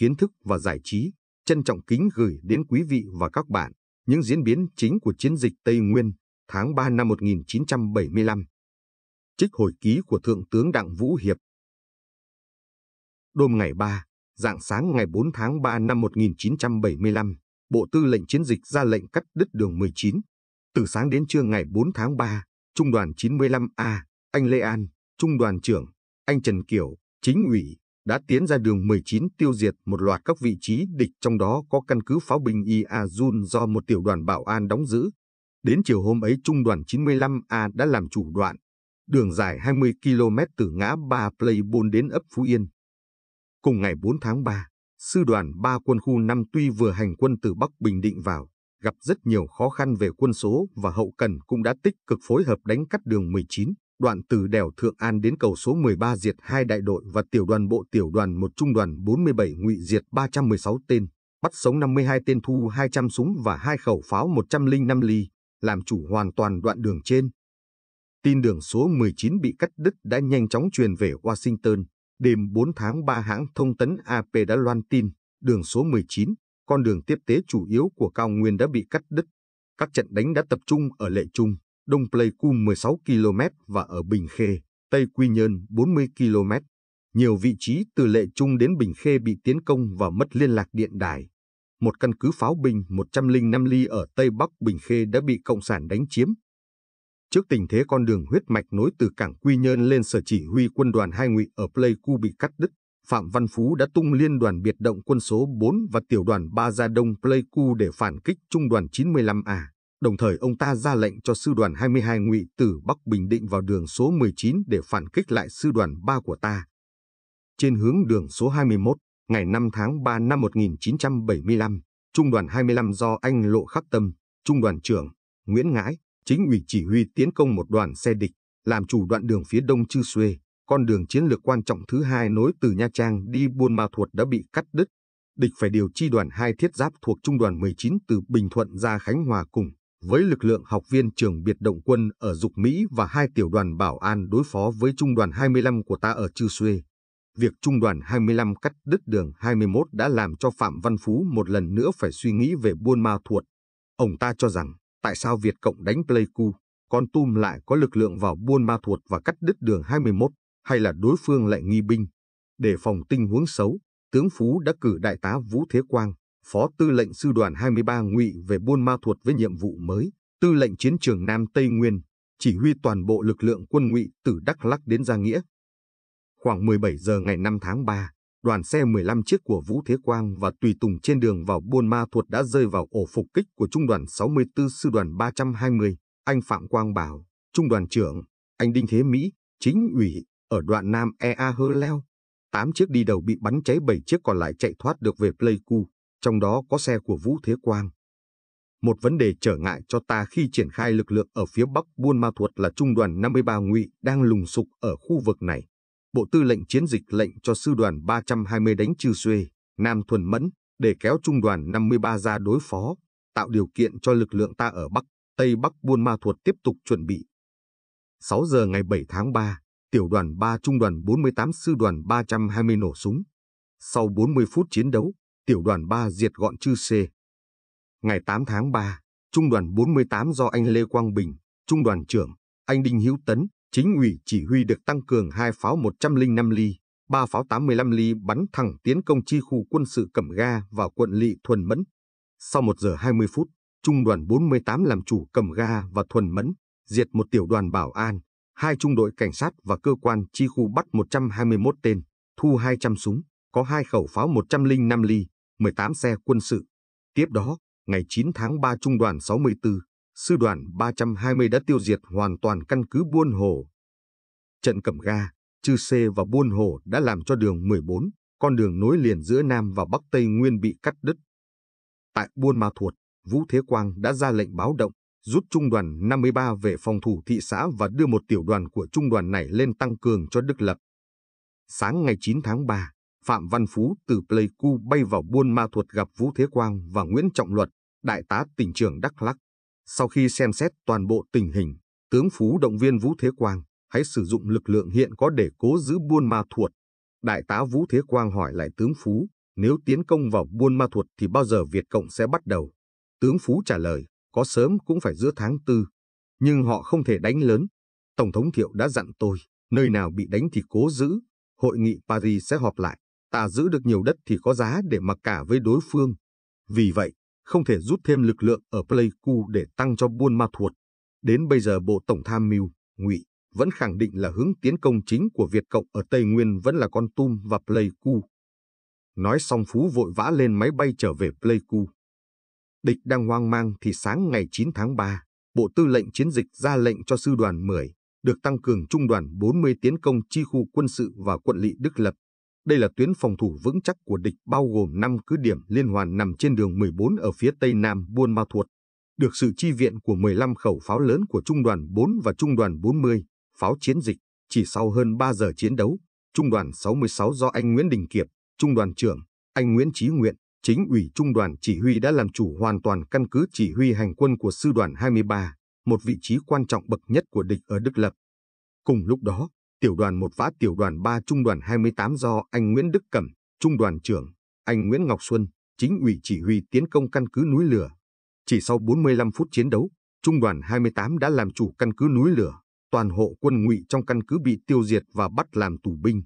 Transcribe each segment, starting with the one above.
kiến thức và giải trí, trân trọng kính gửi đến quý vị và các bạn những diễn biến chính của chiến dịch Tây Nguyên tháng 3 năm 1975. Trích hồi ký của Thượng tướng Đặng Vũ Hiệp Đôm ngày 3, dạng sáng ngày 4 tháng 3 năm 1975, Bộ Tư lệnh Chiến dịch ra lệnh cắt đứt đường 19. Từ sáng đến trưa ngày 4 tháng 3, Trung đoàn 95A, anh Lê An, Trung đoàn trưởng, anh Trần Kiểu, Chính ủy, đã tiến ra đường 19 tiêu diệt một loạt các vị trí địch trong đó có căn cứ pháo binh Iazun do một tiểu đoàn bảo an đóng giữ. Đến chiều hôm ấy trung đoàn 95A đã làm chủ đoạn, đường dài 20 km từ ngã Ba Playbôn đến ấp Phú Yên. Cùng ngày 4 tháng 3, sư đoàn 3 quân khu 5 tuy vừa hành quân từ Bắc Bình Định vào, gặp rất nhiều khó khăn về quân số và hậu cần cũng đã tích cực phối hợp đánh cắt đường 19 đoạn từ đèo Thượng An đến cầu số 13 diệt hai đại đội và tiểu đoàn bộ tiểu đoàn một trung đoàn 47 ngụy diệt 316 tên, bắt sống 52 tên thu 200 súng và hai khẩu pháo 105 ly, làm chủ hoàn toàn đoạn đường trên. Tin đường số 19 bị cắt đứt đã nhanh chóng truyền về Washington. Đêm 4 tháng 3 hãng thông tấn AP đã loan tin, đường số 19, con đường tiếp tế chủ yếu của cao nguyên đã bị cắt đứt. Các trận đánh đã tập trung ở lệ trung. Đông Pleiku 16 km và ở Bình Khê, Tây Quy Nhơn 40 km. Nhiều vị trí từ Lệ Trung đến Bình Khê bị tiến công và mất liên lạc điện đài. Một căn cứ pháo binh 105 ly ở Tây Bắc Bình Khê đã bị Cộng sản đánh chiếm. Trước tình thế con đường huyết mạch nối từ cảng Quy Nhơn lên sở chỉ huy quân đoàn hai ngụy ở Pleiku bị cắt đứt, Phạm Văn Phú đã tung liên đoàn biệt động quân số 4 và tiểu đoàn 3 ra đông Pleiku để phản kích trung đoàn 95A. Đồng thời ông ta ra lệnh cho sư đoàn 22 ngụy từ Bắc Bình Định vào đường số 19 để phản kích lại sư đoàn 3 của ta. Trên hướng đường số 21, ngày 5 tháng 3 năm 1975, Trung đoàn 25 do anh Lộ Khắc Tâm, Trung đoàn trưởng, Nguyễn Ngãi, chính ủy chỉ huy tiến công một đoàn xe địch, làm chủ đoạn đường phía đông Chư Xuê, con đường chiến lược quan trọng thứ hai nối từ Nha Trang đi Buôn Ma Thuột đã bị cắt đứt. Địch phải điều chi đoàn hai thiết giáp thuộc trung đoàn 19 từ Bình Thuận ra Khánh Hòa cùng với lực lượng học viên trường biệt động quân ở Dục Mỹ và hai tiểu đoàn bảo an đối phó với trung đoàn 25 của ta ở Chư Xuê. Việc trung đoàn 25 cắt đứt đường 21 đã làm cho Phạm Văn Phú một lần nữa phải suy nghĩ về Buôn Ma Thuột. Ông ta cho rằng, tại sao Việt Cộng đánh Pleiku, con Tum lại có lực lượng vào Buôn Ma Thuột và cắt đứt đường 21, hay là đối phương lại nghi binh? Để phòng tình huống xấu, tướng Phú đã cử đại tá Vũ Thế Quang, Phó Tư lệnh Sư đoàn 23 Ngụy về Buôn Ma Thuột với nhiệm vụ mới, Tư lệnh Chiến trường Nam Tây Nguyên, chỉ huy toàn bộ lực lượng quân Ngụy từ Đắk Lắc đến Gia Nghĩa. Khoảng 17 giờ ngày 5 tháng 3, đoàn xe 15 chiếc của Vũ Thế Quang và tùy tùng trên đường vào Buôn Ma Thuột đã rơi vào ổ phục kích của trung đoàn 64 sư đoàn 320, anh Phạm Quang Bảo, trung đoàn trưởng, anh Đinh Thế Mỹ, chính ủy ở đoạn Nam Ea Hơ Leo. 8 chiếc đi đầu bị bắn cháy 7 chiếc còn lại chạy thoát được về Pleiku trong đó có xe của Vũ Thế Quang. Một vấn đề trở ngại cho ta khi triển khai lực lượng ở phía bắc Buôn Ma Thuột là trung đoàn 53 ngụy đang lùng sục ở khu vực này. Bộ Tư lệnh chiến dịch lệnh cho sư đoàn 320 đánh trừ xuê, Nam Thuần Mẫn để kéo trung đoàn 53 ra đối phó, tạo điều kiện cho lực lượng ta ở Bắc, Tây Bắc Buôn Ma Thuột tiếp tục chuẩn bị. 6 giờ ngày 7 tháng 3, tiểu đoàn 3 trung đoàn 48 sư đoàn 320 nổ súng. Sau 40 phút chiến đấu, tiểu đoàn 3 diệt gọn chư C. Ngày 8 tháng 3, Trung đoàn 48 do anh Lê Quang Bình, Trung đoàn trưởng, anh Đinh Hữu Tấn, chính ủy chỉ huy được tăng cường hai pháo 105 ly, ba pháo 85 ly bắn thẳng tiến công chi khu quân sự Cẩm Ga và quận Lị Thuần Mẫn. Sau 1 giờ 20 phút, Trung đoàn 48 làm chủ Cẩm Ga và Thuần Mẫn, diệt một tiểu đoàn bảo an, hai trung đội cảnh sát và cơ quan chi khu bắt 121 tên, thu 200 súng, có hai khẩu pháo 105 ly, 18 xe quân sự. Tiếp đó, ngày 9 tháng 3 Trung đoàn 64, Sư đoàn 320 đã tiêu diệt hoàn toàn căn cứ Buôn Hồ. Trận Cẩm Ga, Chư Sê và Buôn Hồ đã làm cho đường 14, con đường nối liền giữa Nam và Bắc Tây Nguyên bị cắt đứt. Tại Buôn Ma Thuột, Vũ Thế Quang đã ra lệnh báo động, rút trung đoàn 53 về phòng thủ thị xã và đưa một tiểu đoàn của trung đoàn này lên tăng cường cho Đức Lập. Sáng ngày 9 tháng 3, Phạm Văn Phú từ Pleiku bay vào Buôn Ma Thuột gặp Vũ Thế Quang và Nguyễn Trọng Luật, đại tá tỉnh trưởng Đắk Lắc. Sau khi xem xét toàn bộ tình hình, tướng Phú động viên Vũ Thế Quang hãy sử dụng lực lượng hiện có để cố giữ Buôn Ma Thuột. Đại tá Vũ Thế Quang hỏi lại tướng Phú, nếu tiến công vào Buôn Ma Thuột thì bao giờ Việt Cộng sẽ bắt đầu? Tướng Phú trả lời, có sớm cũng phải giữa tháng tư, nhưng họ không thể đánh lớn. Tổng thống Thiệu đã dặn tôi, nơi nào bị đánh thì cố giữ, hội nghị Paris sẽ họp lại ta giữ được nhiều đất thì có giá để mặc cả với đối phương. Vì vậy, không thể rút thêm lực lượng ở Pleiku để tăng cho Buôn Ma Thuột. Đến bây giờ Bộ Tổng Tham mưu, Ngụy vẫn khẳng định là hướng tiến công chính của Việt Cộng ở Tây Nguyên vẫn là con Tum và Pleiku. Nói xong Phú vội vã lên máy bay trở về Pleiku. Địch đang hoang mang thì sáng ngày 9 tháng 3, Bộ Tư lệnh Chiến dịch ra lệnh cho Sư đoàn 10, được tăng cường Trung đoàn 40 tiến công chi khu quân sự và quận lỵ Đức Lập đây là tuyến phòng thủ vững chắc của địch bao gồm 5 cứ điểm liên hoàn nằm trên đường 14 ở phía tây nam Buôn Ma Thuột, được sự chi viện của 15 khẩu pháo lớn của Trung đoàn 4 và Trung đoàn 40, pháo chiến dịch. Chỉ sau hơn 3 giờ chiến đấu, Trung đoàn 66 do anh Nguyễn Đình Kiệp, Trung đoàn trưởng, anh Nguyễn Chí Nguyện, chính ủy Trung đoàn chỉ huy đã làm chủ hoàn toàn căn cứ chỉ huy hành quân của Sư đoàn 23, một vị trí quan trọng bậc nhất của địch ở Đức Lập. Cùng lúc đó, tiểu đoàn 1 phá tiểu đoàn 3 trung đoàn 28 do anh Nguyễn Đức Cẩm, trung đoàn trưởng, anh Nguyễn Ngọc Xuân, chính ủy chỉ huy tiến công căn cứ núi lửa. Chỉ sau 45 phút chiến đấu, trung đoàn 28 đã làm chủ căn cứ núi lửa, toàn hộ quân ngụy trong căn cứ bị tiêu diệt và bắt làm tù binh.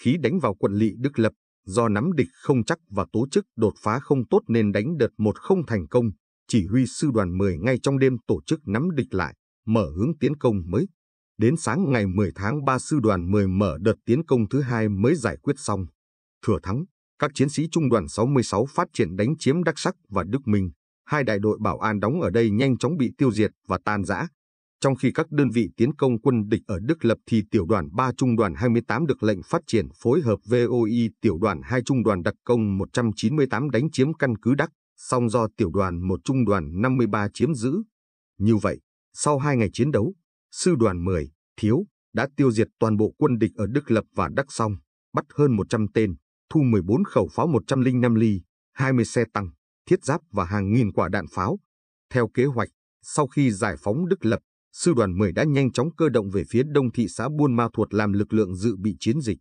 Khí đánh vào quận lỵ Đức Lập, do nắm địch không chắc và tổ chức đột phá không tốt nên đánh đợt một không thành công, chỉ huy sư đoàn 10 ngay trong đêm tổ chức nắm địch lại, mở hướng tiến công mới. Đến sáng ngày 10 tháng 3 sư đoàn 10 mở đợt tiến công thứ hai mới giải quyết xong. Thừa thắng, các chiến sĩ trung đoàn 66 phát triển đánh chiếm Đắc Sắc và Đức Minh. Hai đại đội bảo an đóng ở đây nhanh chóng bị tiêu diệt và tan rã. Trong khi các đơn vị tiến công quân địch ở Đức lập thì tiểu đoàn 3 trung đoàn 28 được lệnh phát triển phối hợp VOI tiểu đoàn 2 trung đoàn đặc công 198 đánh chiếm căn cứ Đắc, song do tiểu đoàn 1 trung đoàn 53 chiếm giữ. Như vậy, sau hai ngày chiến đấu, sư đoàn 10, Thiếu, đã tiêu diệt toàn bộ quân địch ở Đức Lập và Đắc Song, bắt hơn 100 tên, thu 14 khẩu pháo 105 ly, 20 xe tăng, thiết giáp và hàng nghìn quả đạn pháo. Theo kế hoạch, sau khi giải phóng Đức Lập, sư đoàn 10 đã nhanh chóng cơ động về phía đông thị xã Buôn Ma Thuột làm lực lượng dự bị chiến dịch.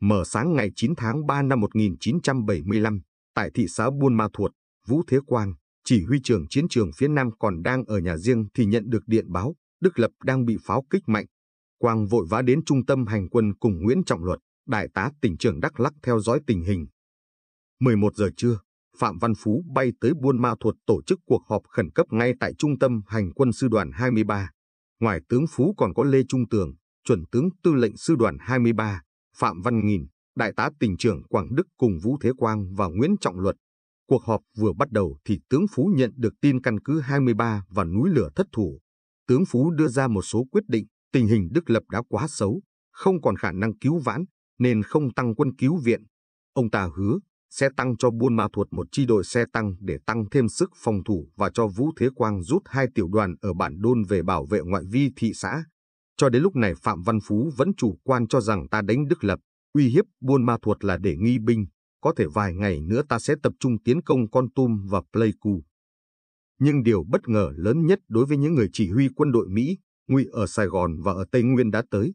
Mở sáng ngày 9 tháng 3 năm 1975, tại thị xã Buôn Ma Thuột, Vũ Thế Quang, chỉ huy trưởng chiến trường phía Nam còn đang ở nhà riêng thì nhận được điện báo Đức Lập đang bị pháo kích mạnh. Quang vội vã đến trung tâm hành quân cùng Nguyễn Trọng Luật, đại tá tỉnh trưởng Đắk Lắc theo dõi tình hình. 11 giờ trưa, Phạm Văn Phú bay tới Buôn Ma Thuột tổ chức cuộc họp khẩn cấp ngay tại trung tâm hành quân sư đoàn 23. Ngoài tướng Phú còn có Lê Trung Tường, chuẩn tướng tư lệnh sư đoàn 23, Phạm Văn Nghìn, đại tá tỉnh trưởng Quảng Đức cùng Vũ Thế Quang và Nguyễn Trọng Luật. Cuộc họp vừa bắt đầu thì tướng Phú nhận được tin căn cứ 23 và núi lửa thất thủ tướng Phú đưa ra một số quyết định, tình hình Đức Lập đã quá xấu, không còn khả năng cứu vãn, nên không tăng quân cứu viện. Ông ta hứa sẽ tăng cho Buôn Ma Thuột một chi đội xe tăng để tăng thêm sức phòng thủ và cho Vũ Thế Quang rút hai tiểu đoàn ở bản đôn về bảo vệ ngoại vi thị xã. Cho đến lúc này Phạm Văn Phú vẫn chủ quan cho rằng ta đánh Đức Lập, uy hiếp Buôn Ma Thuột là để nghi binh, có thể vài ngày nữa ta sẽ tập trung tiến công Con Tum và Pleiku. Nhưng điều bất ngờ lớn nhất đối với những người chỉ huy quân đội Mỹ, ngụy ở Sài Gòn và ở Tây Nguyên đã tới.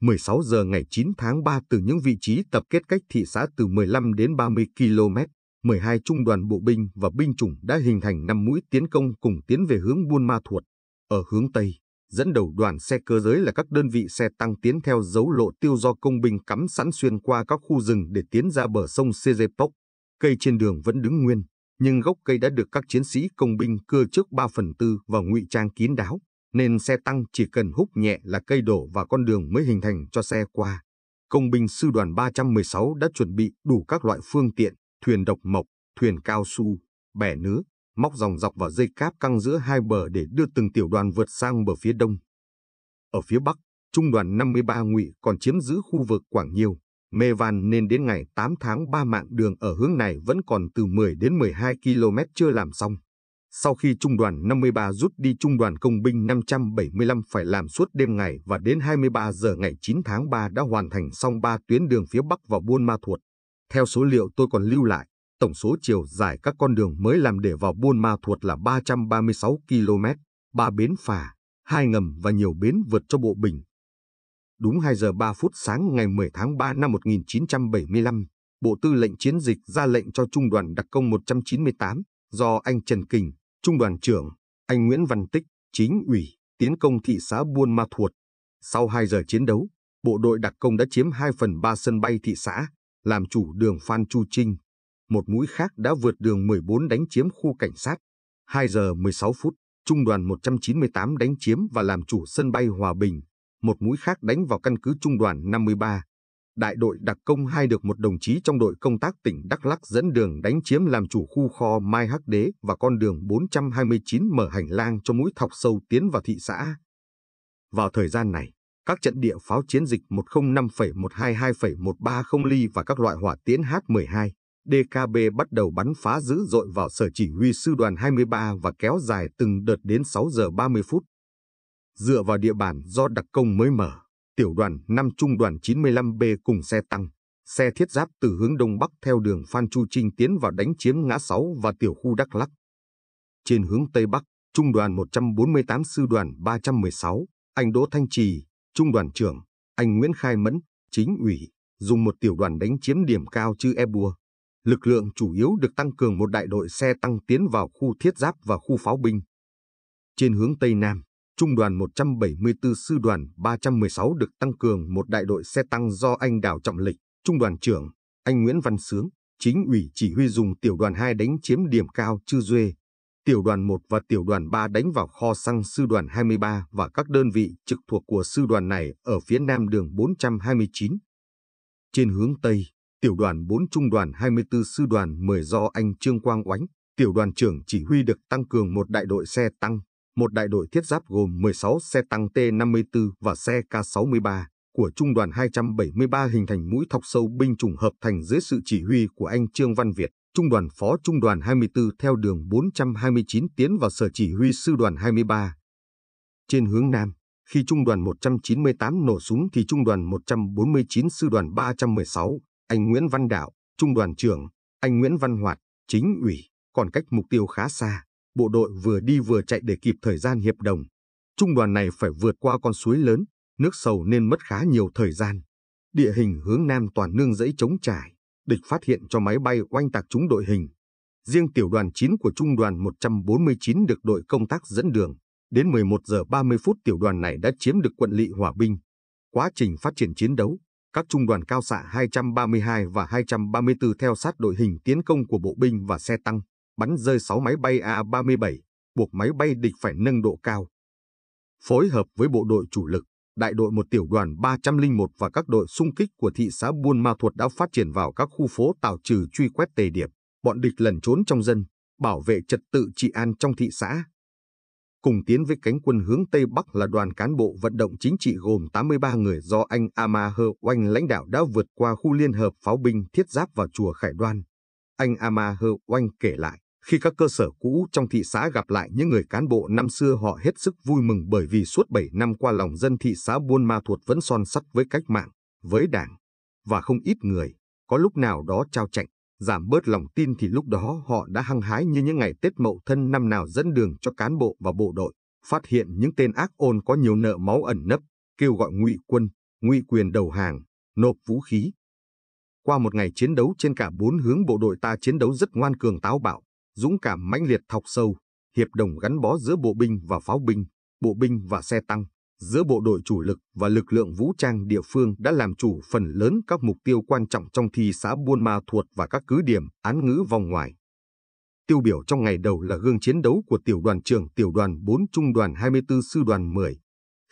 16 giờ ngày 9 tháng 3 từ những vị trí tập kết cách thị xã từ 15 đến 30 km, 12 trung đoàn bộ binh và binh chủng đã hình thành 5 mũi tiến công cùng tiến về hướng Buôn Ma Thuột. Ở hướng Tây, dẫn đầu đoàn xe cơ giới là các đơn vị xe tăng tiến theo dấu lộ tiêu do công binh cắm sẵn xuyên qua các khu rừng để tiến ra bờ sông Sezepoc. Cây trên đường vẫn đứng nguyên, nhưng gốc cây đã được các chiến sĩ công binh cưa trước 3 phần tư và ngụy trang kín đáo, nên xe tăng chỉ cần húc nhẹ là cây đổ và con đường mới hình thành cho xe qua. Công binh sư đoàn 316 đã chuẩn bị đủ các loại phương tiện, thuyền độc mộc, thuyền cao su, bẻ nứa, móc dòng dọc và dây cáp căng giữa hai bờ để đưa từng tiểu đoàn vượt sang bờ phía đông. Ở phía bắc, trung đoàn 53 ngụy còn chiếm giữ khu vực Quảng Nhiêu, Mê Van nên đến ngày 8 tháng 3 mạng đường ở hướng này vẫn còn từ 10 đến 12 km chưa làm xong. Sau khi trung đoàn 53 rút đi trung đoàn công binh 575 phải làm suốt đêm ngày và đến 23 giờ ngày 9 tháng 3 đã hoàn thành xong 3 tuyến đường phía Bắc vào Buôn Ma Thuột. Theo số liệu tôi còn lưu lại, tổng số chiều dài các con đường mới làm để vào Buôn Ma Thuột là 336 km, 3 bến phà, 2 ngầm và nhiều bến vượt cho bộ bình. Đúng 2 giờ 3 phút sáng ngày 10 tháng 3 năm 1975, Bộ Tư lệnh Chiến dịch ra lệnh cho Trung đoàn đặc công 198 do anh Trần Kình, Trung đoàn trưởng, anh Nguyễn Văn Tích, chính ủy, tiến công thị xã Buôn Ma Thuột. Sau 2 giờ chiến đấu, bộ đội đặc công đã chiếm 2 phần 3 sân bay thị xã, làm chủ đường Phan Chu Trinh. Một mũi khác đã vượt đường 14 đánh chiếm khu cảnh sát. 2 giờ 16 phút, Trung đoàn 198 đánh chiếm và làm chủ sân bay Hòa Bình một mũi khác đánh vào căn cứ trung đoàn 53. Đại đội đặc công 2 được một đồng chí trong đội công tác tỉnh Đắk Lắc dẫn đường đánh chiếm làm chủ khu kho Mai Hắc Đế và con đường 429 mở hành lang cho mũi thọc sâu tiến vào thị xã. Vào thời gian này, các trận địa pháo chiến dịch 105,122,130 ly và các loại hỏa tiễn H-12, DKB bắt đầu bắn phá dữ dội vào sở chỉ huy sư đoàn 23 và kéo dài từng đợt đến 6 giờ 30 phút dựa vào địa bàn do đặc công mới mở, tiểu đoàn 5 trung đoàn 95B cùng xe tăng, xe thiết giáp từ hướng đông bắc theo đường Phan Chu Trinh tiến vào đánh chiếm ngã 6 và tiểu khu Đắk Lắc. Trên hướng tây bắc, trung đoàn 148 sư đoàn 316, anh Đỗ Thanh Trì, trung đoàn trưởng, anh Nguyễn Khai Mẫn, chính ủy, dùng một tiểu đoàn đánh chiếm điểm cao chư Ebua. Lực lượng chủ yếu được tăng cường một đại đội xe tăng tiến vào khu thiết giáp và khu pháo binh. Trên hướng Tây Nam, Trung đoàn 174 Sư đoàn 316 được tăng cường một đại đội xe tăng do anh Đào Trọng Lịch, Trung đoàn trưởng, anh Nguyễn Văn Sướng, chính ủy chỉ huy dùng tiểu đoàn 2 đánh chiếm điểm cao Chư Duê. Tiểu đoàn 1 và tiểu đoàn 3 đánh vào kho xăng sư đoàn 23 và các đơn vị trực thuộc của sư đoàn này ở phía nam đường 429. Trên hướng Tây, tiểu đoàn 4 trung đoàn 24 sư đoàn 10 do anh Trương Quang Oánh, tiểu đoàn trưởng chỉ huy được tăng cường một đại đội xe tăng một đại đội thiết giáp gồm 16 xe tăng T-54 và xe K-63 của Trung đoàn 273 hình thành mũi thọc sâu binh chủng hợp thành dưới sự chỉ huy của anh Trương Văn Việt, Trung đoàn Phó Trung đoàn 24 theo đường 429 tiến vào sở chỉ huy Sư đoàn 23. Trên hướng Nam, khi Trung đoàn 198 nổ súng thì Trung đoàn 149 Sư đoàn 316, anh Nguyễn Văn Đạo, Trung đoàn trưởng, anh Nguyễn Văn Hoạt, chính ủy, còn cách mục tiêu khá xa bộ đội vừa đi vừa chạy để kịp thời gian hiệp đồng. Trung đoàn này phải vượt qua con suối lớn, nước sầu nên mất khá nhiều thời gian. Địa hình hướng nam toàn nương dãy chống trải, địch phát hiện cho máy bay oanh tạc chúng đội hình. Riêng tiểu đoàn 9 của trung đoàn 149 được đội công tác dẫn đường. Đến 11 giờ 30 phút tiểu đoàn này đã chiếm được quận lỵ Hòa Bình. Quá trình phát triển chiến đấu, các trung đoàn cao xạ 232 và 234 theo sát đội hình tiến công của bộ binh và xe tăng bắn rơi 6 máy bay A-37, buộc máy bay địch phải nâng độ cao. Phối hợp với bộ đội chủ lực, đại đội một tiểu đoàn 301 và các đội xung kích của thị xã Buôn Ma Thuột đã phát triển vào các khu phố tào trừ truy quét tề điểm bọn địch lẩn trốn trong dân, bảo vệ trật tự trị an trong thị xã. Cùng tiến với cánh quân hướng Tây Bắc là đoàn cán bộ vận động chính trị gồm 83 người do anh Ama Hơ Oanh lãnh đạo đã vượt qua khu liên hợp pháo binh thiết giáp vào chùa Khải Đoan. Anh Ama Hơ Oanh kể lại khi các cơ sở cũ trong thị xã gặp lại những người cán bộ năm xưa họ hết sức vui mừng bởi vì suốt 7 năm qua lòng dân thị xã Buôn Ma Thuột vẫn son sắt với cách mạng, với đảng. Và không ít người, có lúc nào đó trao chạnh, giảm bớt lòng tin thì lúc đó họ đã hăng hái như những ngày Tết Mậu Thân năm nào dẫn đường cho cán bộ và bộ đội, phát hiện những tên ác ôn có nhiều nợ máu ẩn nấp, kêu gọi ngụy quân, ngụy quyền đầu hàng, nộp vũ khí. Qua một ngày chiến đấu trên cả bốn hướng bộ đội ta chiến đấu rất ngoan cường táo bạo, dũng cảm mãnh liệt thọc sâu, hiệp đồng gắn bó giữa bộ binh và pháo binh, bộ binh và xe tăng, giữa bộ đội chủ lực và lực lượng vũ trang địa phương đã làm chủ phần lớn các mục tiêu quan trọng trong thị xã Buôn Ma Thuột và các cứ điểm án ngữ vòng ngoài. Tiêu biểu trong ngày đầu là gương chiến đấu của tiểu đoàn trưởng tiểu đoàn 4 trung đoàn 24 sư đoàn 10.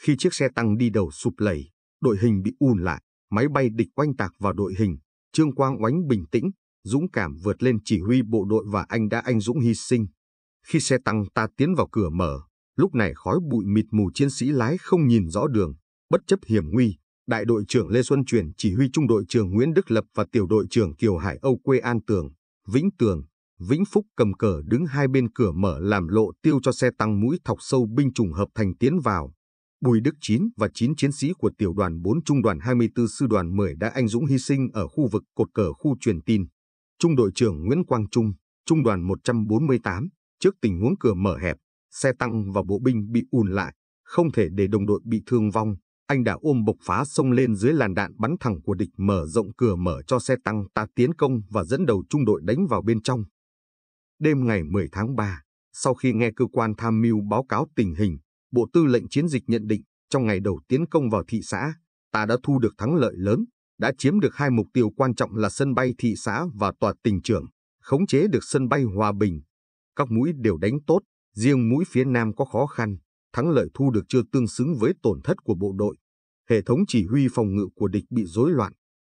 Khi chiếc xe tăng đi đầu sụp lầy, đội hình bị ùn lại, máy bay địch oanh tạc vào đội hình, Trương Quang Oánh bình tĩnh, dũng cảm vượt lên chỉ huy bộ đội và anh đã anh dũng hy sinh. Khi xe tăng ta tiến vào cửa mở, lúc này khói bụi mịt mù chiến sĩ lái không nhìn rõ đường, bất chấp hiểm nguy, đại đội trưởng Lê Xuân Truyền chỉ huy trung đội trưởng Nguyễn Đức Lập và tiểu đội trưởng Kiều Hải Âu quê An Tường, Vĩnh Tường, Vĩnh Phúc cầm cờ đứng hai bên cửa mở làm lộ tiêu cho xe tăng mũi thọc sâu binh chủng hợp thành tiến vào. Bùi Đức Chín và 9 chiến sĩ của tiểu đoàn 4 trung đoàn 24 sư đoàn 10 đã anh dũng hy sinh ở khu vực cột cờ khu truyền tin. Trung đội trưởng Nguyễn Quang Trung, Trung đoàn 148, trước tình huống cửa mở hẹp, xe tăng và bộ binh bị ùn lại, không thể để đồng đội bị thương vong. Anh đã ôm bộc phá sông lên dưới làn đạn bắn thẳng của địch mở rộng cửa mở cho xe tăng ta tiến công và dẫn đầu trung đội đánh vào bên trong. Đêm ngày 10 tháng 3, sau khi nghe cơ quan tham mưu báo cáo tình hình, Bộ Tư lệnh Chiến dịch nhận định trong ngày đầu tiến công vào thị xã, ta đã thu được thắng lợi lớn, đã chiếm được hai mục tiêu quan trọng là sân bay thị xã và tòa tỉnh trưởng, khống chế được sân bay Hòa Bình. Các mũi đều đánh tốt, riêng mũi phía Nam có khó khăn, thắng lợi thu được chưa tương xứng với tổn thất của bộ đội. Hệ thống chỉ huy phòng ngự của địch bị rối loạn.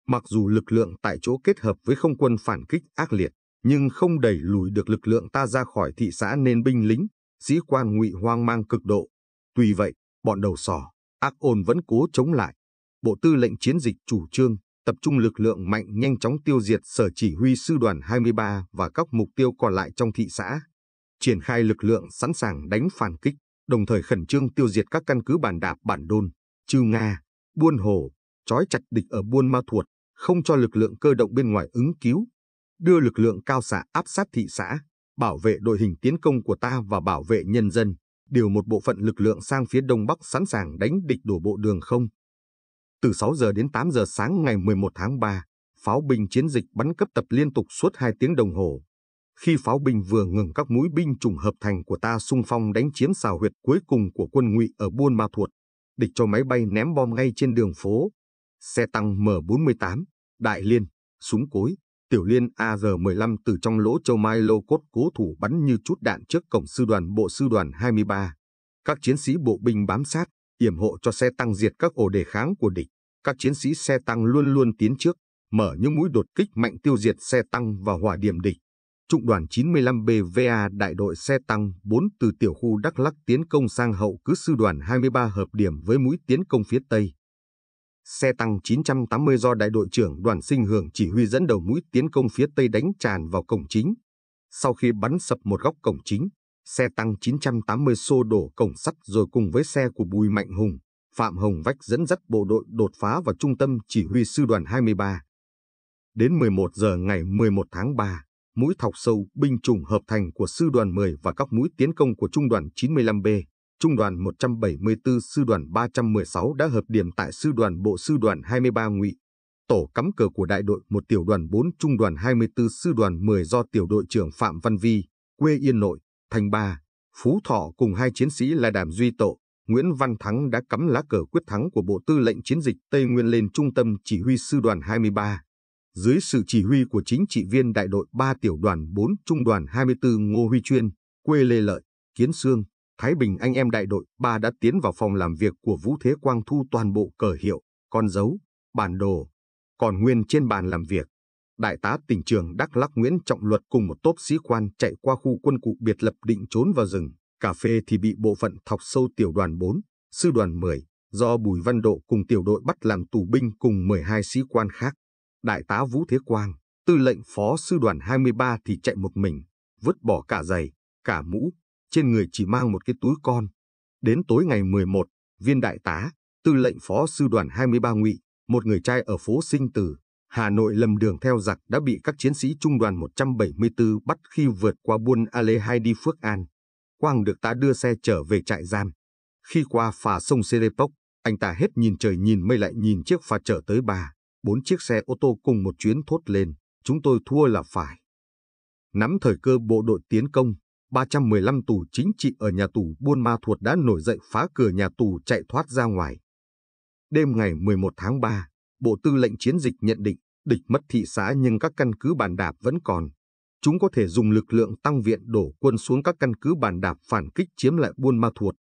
Mặc dù lực lượng tại chỗ kết hợp với không quân phản kích ác liệt, nhưng không đẩy lùi được lực lượng ta ra khỏi thị xã nên binh lính, sĩ quan ngụy hoang mang cực độ. Tuy vậy, bọn đầu sỏ, ác ôn vẫn cố chống lại. Bộ Tư lệnh Chiến dịch chủ trương tập trung lực lượng mạnh nhanh chóng tiêu diệt sở chỉ huy sư đoàn 23 và các mục tiêu còn lại trong thị xã, triển khai lực lượng sẵn sàng đánh phản kích, đồng thời khẩn trương tiêu diệt các căn cứ bản đạp bản đôn, Chư Nga, Buôn Hồ, trói chặt địch ở Buôn Ma Thuột, không cho lực lượng cơ động bên ngoài ứng cứu, đưa lực lượng cao xạ áp sát thị xã, bảo vệ đội hình tiến công của ta và bảo vệ nhân dân, điều một bộ phận lực lượng sang phía đông bắc sẵn sàng đánh địch đổ bộ đường không, từ 6 giờ đến 8 giờ sáng ngày 11 tháng 3, pháo binh chiến dịch bắn cấp tập liên tục suốt 2 tiếng đồng hồ. Khi pháo binh vừa ngừng các mũi binh trùng hợp thành của ta xung phong đánh chiếm xào huyệt cuối cùng của quân ngụy ở Buôn Ma Thuột, địch cho máy bay ném bom ngay trên đường phố. Xe tăng M48, đại liên, súng cối, tiểu liên AR-15 từ trong lỗ châu Mai Lô Cốt cố thủ bắn như chút đạn trước cổng sư đoàn bộ sư đoàn 23. Các chiến sĩ bộ binh bám sát, yểm hộ cho xe tăng diệt các ổ đề kháng của địch các chiến sĩ xe tăng luôn luôn tiến trước, mở những mũi đột kích mạnh tiêu diệt xe tăng và hỏa điểm địch. Trung đoàn 95 BVA đại đội xe tăng 4 từ tiểu khu Đắk Lắc tiến công sang hậu cứ sư đoàn 23 hợp điểm với mũi tiến công phía Tây. Xe tăng 980 do đại đội trưởng đoàn sinh hưởng chỉ huy dẫn đầu mũi tiến công phía Tây đánh tràn vào cổng chính. Sau khi bắn sập một góc cổng chính, xe tăng 980 xô đổ cổng sắt rồi cùng với xe của Bùi Mạnh Hùng, Phạm Hồng Vách dẫn dắt bộ đội đột phá vào trung tâm chỉ huy sư đoàn 23. Đến 11 giờ ngày 11 tháng 3, mũi thọc sâu binh chủng hợp thành của sư đoàn 10 và các mũi tiến công của trung đoàn 95B, trung đoàn 174 sư đoàn 316 đã hợp điểm tại sư đoàn bộ sư đoàn 23 ngụy. Tổ cắm cờ của đại đội một tiểu đoàn 4 trung đoàn 24 sư đoàn 10 do tiểu đội trưởng Phạm Văn Vi, quê Yên Nội, Thành Ba, Phú Thọ cùng hai chiến sĩ là Đàm Duy Tộ, Nguyễn Văn Thắng đã cắm lá cờ quyết thắng của Bộ Tư lệnh Chiến dịch Tây Nguyên lên Trung tâm Chỉ huy Sư đoàn 23. Dưới sự chỉ huy của chính trị viên đại đội 3 tiểu đoàn 4 Trung đoàn 24 Ngô Huy Chuyên, quê Lê Lợi, Kiến Sương, Thái Bình anh em đại đội 3 đã tiến vào phòng làm việc của Vũ Thế Quang thu toàn bộ cờ hiệu, con dấu, bản đồ, còn nguyên trên bàn làm việc. Đại tá tỉnh trường Đắk Lắc Nguyễn Trọng Luật cùng một tốp sĩ quan chạy qua khu quân cụ biệt lập định trốn vào rừng cà phê thì bị bộ phận thọc sâu tiểu đoàn 4, sư đoàn 10, do Bùi Văn Độ cùng tiểu đội bắt làm tù binh cùng 12 sĩ quan khác. Đại tá Vũ Thế Quang, tư lệnh phó sư đoàn 23 thì chạy một mình, vứt bỏ cả giày, cả mũ, trên người chỉ mang một cái túi con. Đến tối ngày 11, viên đại tá, tư lệnh phó sư đoàn 23 ngụy, một người trai ở phố Sinh Tử, Hà Nội lầm đường theo giặc đã bị các chiến sĩ trung đoàn 174 bắt khi vượt qua buôn Ale hay đi Phước An. Quang được ta đưa xe trở về trại giam. Khi qua phà sông Serepok, anh ta hết nhìn trời nhìn mây lại nhìn chiếc phà chở tới bà. Bốn chiếc xe ô tô cùng một chuyến thốt lên, chúng tôi thua là phải. Nắm thời cơ bộ đội tiến công, 315 tù chính trị ở nhà tù Buôn Ma Thuột đã nổi dậy phá cửa nhà tù chạy thoát ra ngoài. Đêm ngày 11 tháng 3, Bộ Tư lệnh Chiến dịch nhận định địch mất thị xã nhưng các căn cứ bàn đạp vẫn còn, chúng có thể dùng lực lượng tăng viện đổ quân xuống các căn cứ bàn đạp phản kích chiếm lại Buôn Ma Thuột.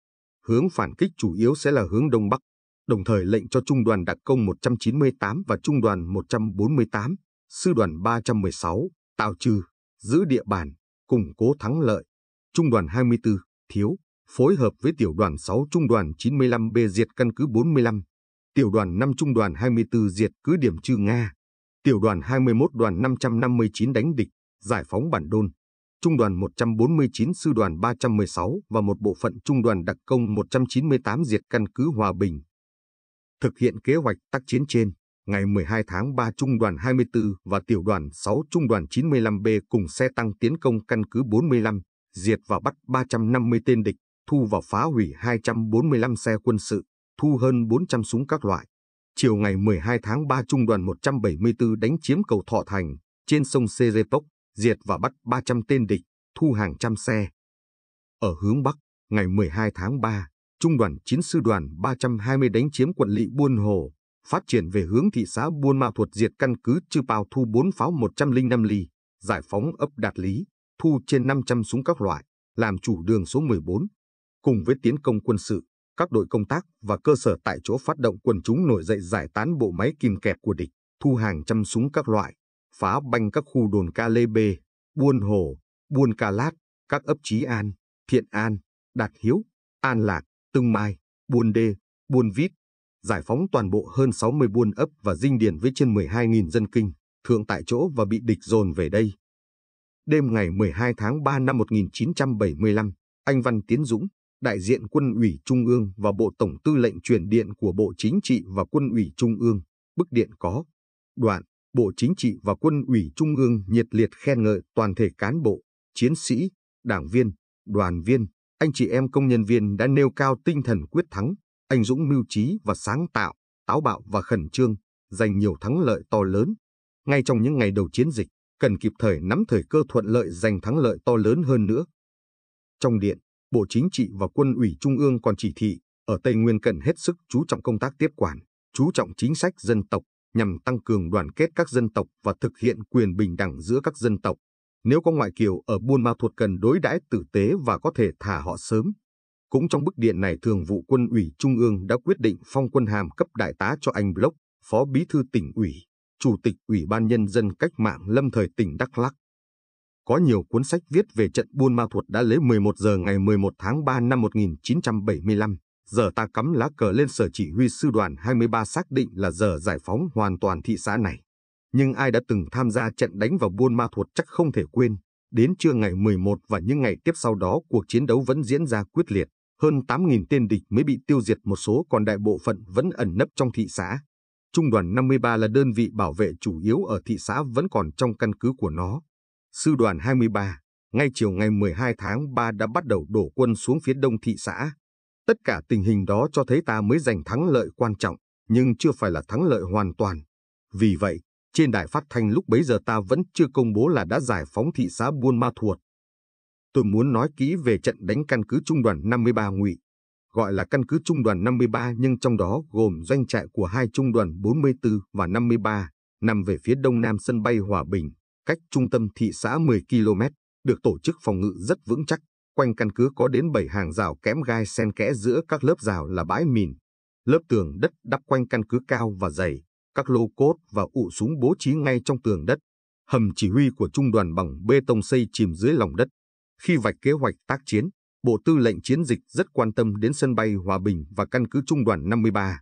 Hướng phản kích chủ yếu sẽ là hướng Đông Bắc, đồng thời lệnh cho Trung đoàn Đặc công 198 và Trung đoàn 148, Sư đoàn 316, tào trừ, giữ địa bàn, củng cố thắng lợi. Trung đoàn 24, thiếu, phối hợp với tiểu đoàn 6 Trung đoàn 95B diệt căn cứ 45, tiểu đoàn 5 Trung đoàn 24 diệt cứ điểm Trư Nga, tiểu đoàn 21 đoàn 559 đánh địch giải phóng Bản Đôn, Trung đoàn 149 Sư đoàn 316 và một bộ phận Trung đoàn đặc công 198 diệt căn cứ Hòa Bình. Thực hiện kế hoạch tác chiến trên, ngày 12 tháng 3 Trung đoàn 24 và Tiểu đoàn 6 Trung đoàn 95B cùng xe tăng tiến công căn cứ 45, diệt và bắt 350 tên địch, thu và phá hủy 245 xe quân sự, thu hơn 400 súng các loại. Chiều ngày 12 tháng 3 Trung đoàn 174 đánh chiếm cầu Thọ Thành trên sông Sê Dê Pốc, diệt và bắt 300 tên địch, thu hàng trăm xe. Ở hướng Bắc, ngày 12 tháng 3, Trung đoàn Chiến sư đoàn 320 đánh chiếm quận lỵ Buôn Hồ, phát triển về hướng thị xã Buôn Ma Thuột diệt căn cứ Chư Pao thu 4 pháo 105 ly, giải phóng ấp Đạt Lý, thu trên 500 súng các loại, làm chủ đường số 14. Cùng với tiến công quân sự, các đội công tác và cơ sở tại chỗ phát động quần chúng nổi dậy giải tán bộ máy kìm kẹp của địch, thu hàng trăm súng các loại, phá banh các khu đồn Ca Lê Bê, Buôn Hồ, Buôn Ca Lát, các ấp Trí An, Thiện An, Đạt Hiếu, An Lạc, Tương Mai, Buôn Đê, Buôn Vít, giải phóng toàn bộ hơn 60 buôn ấp và dinh điển với trên 12.000 dân kinh, thượng tại chỗ và bị địch dồn về đây. Đêm ngày 12 tháng 3 năm 1975, anh Văn Tiến Dũng, đại diện Quân ủy Trung ương và Bộ Tổng Tư lệnh truyền điện của Bộ Chính trị và Quân ủy Trung ương, bức điện có đoạn Bộ Chính trị và Quân ủy Trung ương nhiệt liệt khen ngợi toàn thể cán bộ, chiến sĩ, đảng viên, đoàn viên, anh chị em công nhân viên đã nêu cao tinh thần quyết thắng, anh dũng mưu trí và sáng tạo, táo bạo và khẩn trương, giành nhiều thắng lợi to lớn. Ngay trong những ngày đầu chiến dịch, cần kịp thời nắm thời cơ thuận lợi giành thắng lợi to lớn hơn nữa. Trong điện, Bộ Chính trị và Quân ủy Trung ương còn chỉ thị, ở Tây Nguyên cần hết sức chú trọng công tác tiếp quản, chú trọng chính sách dân tộc, nhằm tăng cường đoàn kết các dân tộc và thực hiện quyền bình đẳng giữa các dân tộc. Nếu có ngoại kiều ở Buôn Ma Thuột cần đối đãi tử tế và có thể thả họ sớm. Cũng trong bức điện này, Thường vụ Quân ủy Trung ương đã quyết định phong quân hàm cấp đại tá cho anh Block, Phó Bí thư tỉnh ủy, Chủ tịch Ủy ban Nhân dân Cách mạng lâm thời tỉnh Đắk Lắc. Có nhiều cuốn sách viết về trận Buôn Ma Thuột đã lấy 11 giờ ngày 11 tháng 3 năm 1975 giờ ta cắm lá cờ lên sở chỉ huy sư đoàn 23 xác định là giờ giải phóng hoàn toàn thị xã này. Nhưng ai đã từng tham gia trận đánh vào Buôn Ma Thuột chắc không thể quên. Đến trưa ngày 11 và những ngày tiếp sau đó cuộc chiến đấu vẫn diễn ra quyết liệt. Hơn 8.000 tên địch mới bị tiêu diệt một số còn đại bộ phận vẫn ẩn nấp trong thị xã. Trung đoàn 53 là đơn vị bảo vệ chủ yếu ở thị xã vẫn còn trong căn cứ của nó. Sư đoàn 23, ngay chiều ngày 12 tháng 3 đã bắt đầu đổ quân xuống phía đông thị xã, Tất cả tình hình đó cho thấy ta mới giành thắng lợi quan trọng, nhưng chưa phải là thắng lợi hoàn toàn. Vì vậy, trên đài phát thanh lúc bấy giờ ta vẫn chưa công bố là đã giải phóng thị xã Buôn Ma Thuột. Tôi muốn nói kỹ về trận đánh căn cứ trung đoàn 53 ngụy, gọi là căn cứ trung đoàn 53 nhưng trong đó gồm doanh trại của hai trung đoàn 44 và 53, nằm về phía đông nam sân bay Hòa Bình, cách trung tâm thị xã 10 km, được tổ chức phòng ngự rất vững chắc. Quanh căn cứ có đến 7 hàng rào kém gai xen kẽ giữa các lớp rào là bãi mìn. Lớp tường đất đắp quanh căn cứ cao và dày, các lô cốt và ụ súng bố trí ngay trong tường đất. Hầm chỉ huy của trung đoàn bằng bê tông xây chìm dưới lòng đất. Khi vạch kế hoạch tác chiến, Bộ Tư lệnh Chiến dịch rất quan tâm đến sân bay Hòa Bình và căn cứ trung đoàn 53.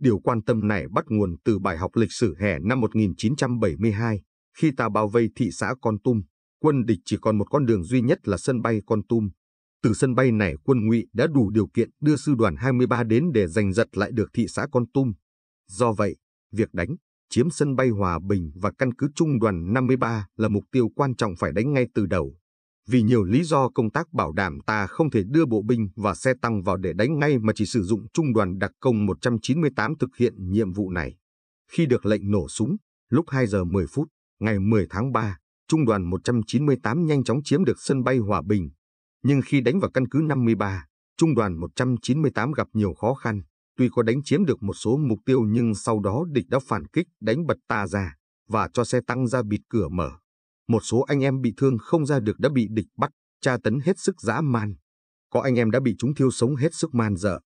Điều quan tâm này bắt nguồn từ bài học lịch sử hè năm 1972, khi ta bao vây thị xã Con Tum quân địch chỉ còn một con đường duy nhất là sân bay Con Tum. Từ sân bay này quân ngụy đã đủ điều kiện đưa sư đoàn 23 đến để giành giật lại được thị xã Con Tum. Do vậy, việc đánh, chiếm sân bay Hòa Bình và căn cứ trung đoàn 53 là mục tiêu quan trọng phải đánh ngay từ đầu. Vì nhiều lý do công tác bảo đảm ta không thể đưa bộ binh và xe tăng vào để đánh ngay mà chỉ sử dụng trung đoàn đặc công 198 thực hiện nhiệm vụ này. Khi được lệnh nổ súng, lúc 2 giờ 10 phút, ngày 10 tháng 3, Trung đoàn 198 nhanh chóng chiếm được sân bay Hòa Bình, nhưng khi đánh vào căn cứ 53, Trung đoàn 198 gặp nhiều khó khăn. Tuy có đánh chiếm được một số mục tiêu nhưng sau đó địch đã phản kích đánh bật ta ra và cho xe tăng ra bịt cửa mở. Một số anh em bị thương không ra được đã bị địch bắt, tra tấn hết sức dã man. Có anh em đã bị chúng thiêu sống hết sức man dợ.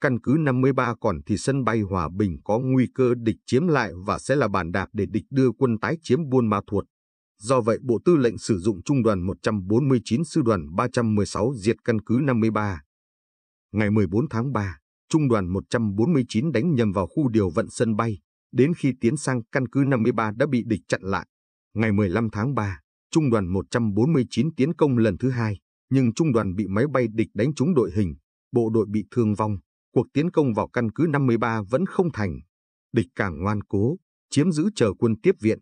Căn cứ 53 còn thì sân bay Hòa Bình có nguy cơ địch chiếm lại và sẽ là bàn đạp để địch đưa quân tái chiếm Buôn Ma Thuột. Do vậy Bộ Tư lệnh sử dụng Trung đoàn 149 Sư đoàn 316 diệt căn cứ 53. Ngày 14 tháng 3, Trung đoàn 149 đánh nhầm vào khu điều vận sân bay, đến khi tiến sang căn cứ 53 đã bị địch chặn lại. Ngày 15 tháng 3, Trung đoàn 149 tiến công lần thứ hai, nhưng Trung đoàn bị máy bay địch đánh trúng đội hình, bộ đội bị thương vong, cuộc tiến công vào căn cứ 53 vẫn không thành. Địch càng ngoan cố, chiếm giữ chờ quân tiếp viện.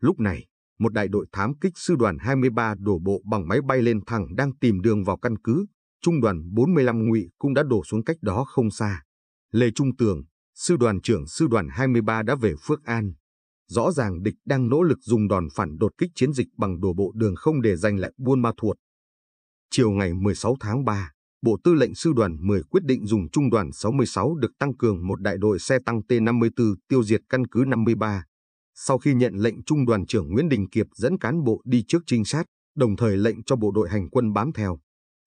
Lúc này, một đại đội thám kích sư đoàn 23 đổ bộ bằng máy bay lên thẳng đang tìm đường vào căn cứ, trung đoàn 45 ngụy cũng đã đổ xuống cách đó không xa. Lê Trung Tường, sư đoàn trưởng sư đoàn 23 đã về Phước An. Rõ ràng địch đang nỗ lực dùng đòn phản đột kích chiến dịch bằng đổ bộ đường không để giành lại Buôn Ma Thuột. Chiều ngày 16 tháng 3, Bộ Tư lệnh Sư đoàn 10 quyết định dùng Trung đoàn 66 được tăng cường một đại đội xe tăng T-54 tiêu diệt căn cứ 53, sau khi nhận lệnh trung đoàn trưởng Nguyễn Đình Kiệp dẫn cán bộ đi trước trinh sát, đồng thời lệnh cho bộ đội hành quân bám theo.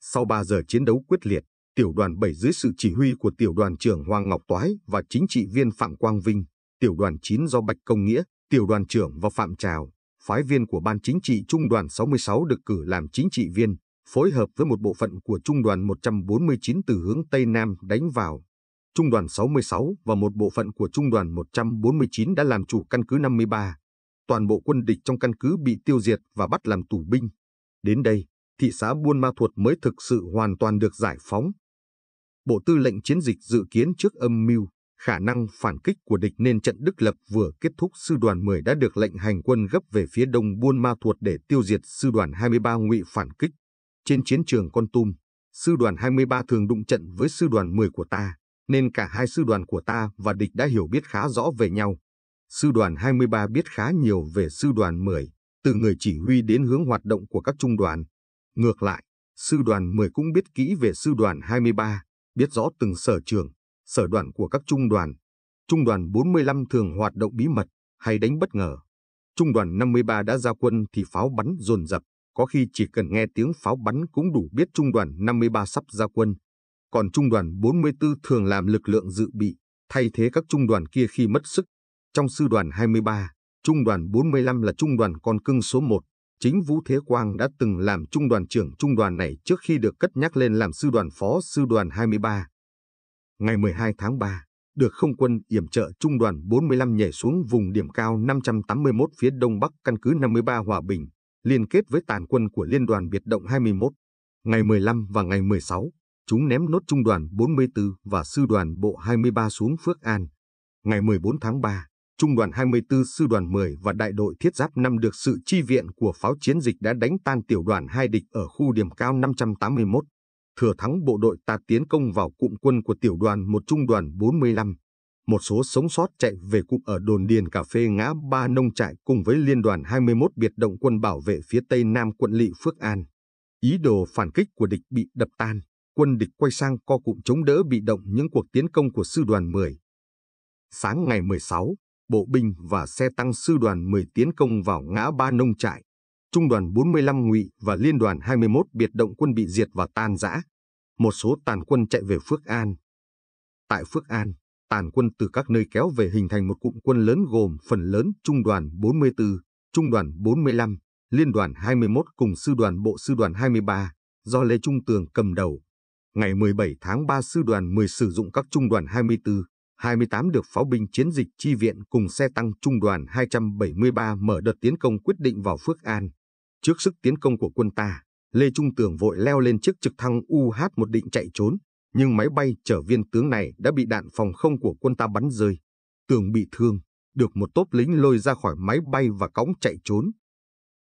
Sau 3 giờ chiến đấu quyết liệt, tiểu đoàn 7 dưới sự chỉ huy của tiểu đoàn trưởng Hoàng Ngọc Toái và chính trị viên Phạm Quang Vinh, tiểu đoàn 9 do Bạch Công Nghĩa, tiểu đoàn trưởng và Phạm Trào, phái viên của Ban Chính trị Trung đoàn 66 được cử làm chính trị viên, phối hợp với một bộ phận của Trung đoàn 149 từ hướng Tây Nam đánh vào, Trung đoàn 66 và một bộ phận của Trung đoàn 149 đã làm chủ căn cứ 53. Toàn bộ quân địch trong căn cứ bị tiêu diệt và bắt làm tù binh. Đến đây, thị xã Buôn Ma Thuột mới thực sự hoàn toàn được giải phóng. Bộ tư lệnh chiến dịch dự kiến trước âm mưu, khả năng phản kích của địch nên trận Đức Lập vừa kết thúc sư đoàn 10 đã được lệnh hành quân gấp về phía đông Buôn Ma Thuột để tiêu diệt sư đoàn 23 ngụy phản kích. Trên chiến trường Con Tum, sư đoàn 23 thường đụng trận với sư đoàn 10 của ta nên cả hai sư đoàn của ta và địch đã hiểu biết khá rõ về nhau. Sư đoàn 23 biết khá nhiều về sư đoàn 10, từ người chỉ huy đến hướng hoạt động của các trung đoàn. Ngược lại, sư đoàn 10 cũng biết kỹ về sư đoàn 23, biết rõ từng sở trường, sở đoạn của các trung đoàn. Trung đoàn 45 thường hoạt động bí mật hay đánh bất ngờ. Trung đoàn 53 đã ra quân thì pháo bắn dồn dập, có khi chỉ cần nghe tiếng pháo bắn cũng đủ biết trung đoàn 53 sắp ra quân, còn trung đoàn 44 thường làm lực lượng dự bị, thay thế các trung đoàn kia khi mất sức. Trong sư đoàn 23, trung đoàn 45 là trung đoàn con cưng số 1. Chính Vũ Thế Quang đã từng làm trung đoàn trưởng trung đoàn này trước khi được cất nhắc lên làm sư đoàn phó sư đoàn 23. Ngày 12 tháng 3, được không quân yểm trợ trung đoàn 45 nhảy xuống vùng điểm cao 581 phía đông bắc căn cứ 53 Hòa Bình, liên kết với tàn quân của Liên đoàn Biệt động 21. Ngày 15 và ngày 16, chúng ném nốt trung đoàn 44 và sư đoàn bộ 23 xuống Phước An. Ngày 14 tháng 3, trung đoàn 24 sư đoàn 10 và đại đội thiết giáp 5 được sự chi viện của pháo chiến dịch đã đánh tan tiểu đoàn 2 địch ở khu điểm cao 581. Thừa thắng bộ đội ta tiến công vào cụm quân của tiểu đoàn một trung đoàn 45. Một số sống sót chạy về cụm ở đồn điền cà phê ngã ba nông trại cùng với liên đoàn 21 biệt động quân bảo vệ phía tây nam quận lỵ Phước An. Ý đồ phản kích của địch bị đập tan quân địch quay sang co cụm chống đỡ bị động những cuộc tiến công của sư đoàn 10. Sáng ngày 16, bộ binh và xe tăng sư đoàn 10 tiến công vào ngã ba nông trại. Trung đoàn 45 ngụy và liên đoàn 21 biệt động quân bị diệt và tan rã. Một số tàn quân chạy về Phước An. Tại Phước An, tàn quân từ các nơi kéo về hình thành một cụm quân lớn gồm phần lớn Trung đoàn 44, Trung đoàn 45, Liên đoàn 21 cùng Sư đoàn Bộ Sư đoàn 23, do Lê Trung Tường cầm đầu ngày 17 tháng 3 sư đoàn 10 sử dụng các trung đoàn 24, 28 được pháo binh chiến dịch chi viện cùng xe tăng trung đoàn 273 mở đợt tiến công quyết định vào Phước An. Trước sức tiến công của quân ta, Lê Trung Tường vội leo lên chiếc trực thăng UH-1 định chạy trốn, nhưng máy bay chở viên tướng này đã bị đạn phòng không của quân ta bắn rơi. Tường bị thương, được một tốp lính lôi ra khỏi máy bay và cõng chạy trốn.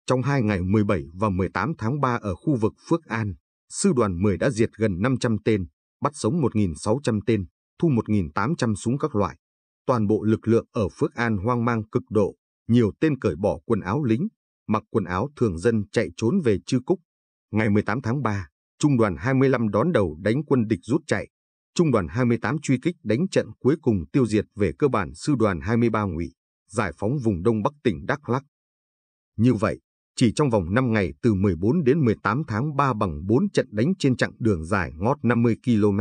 Trong hai ngày 17 và 18 tháng 3 ở khu vực Phước An, sư đoàn 10 đã diệt gần 500 tên, bắt sống 1.600 tên, thu 1.800 súng các loại. Toàn bộ lực lượng ở Phước An hoang mang cực độ, nhiều tên cởi bỏ quần áo lính, mặc quần áo thường dân chạy trốn về Chư Cúc. Ngày 18 tháng 3, Trung đoàn 25 đón đầu đánh quân địch rút chạy. Trung đoàn 28 truy kích đánh trận cuối cùng tiêu diệt về cơ bản sư đoàn 23 ngụy, giải phóng vùng Đông Bắc tỉnh Đắk Lắc. Như vậy, chỉ trong vòng 5 ngày từ 14 đến 18 tháng 3 bằng 4 trận đánh trên chặng đường dài ngót 50 km,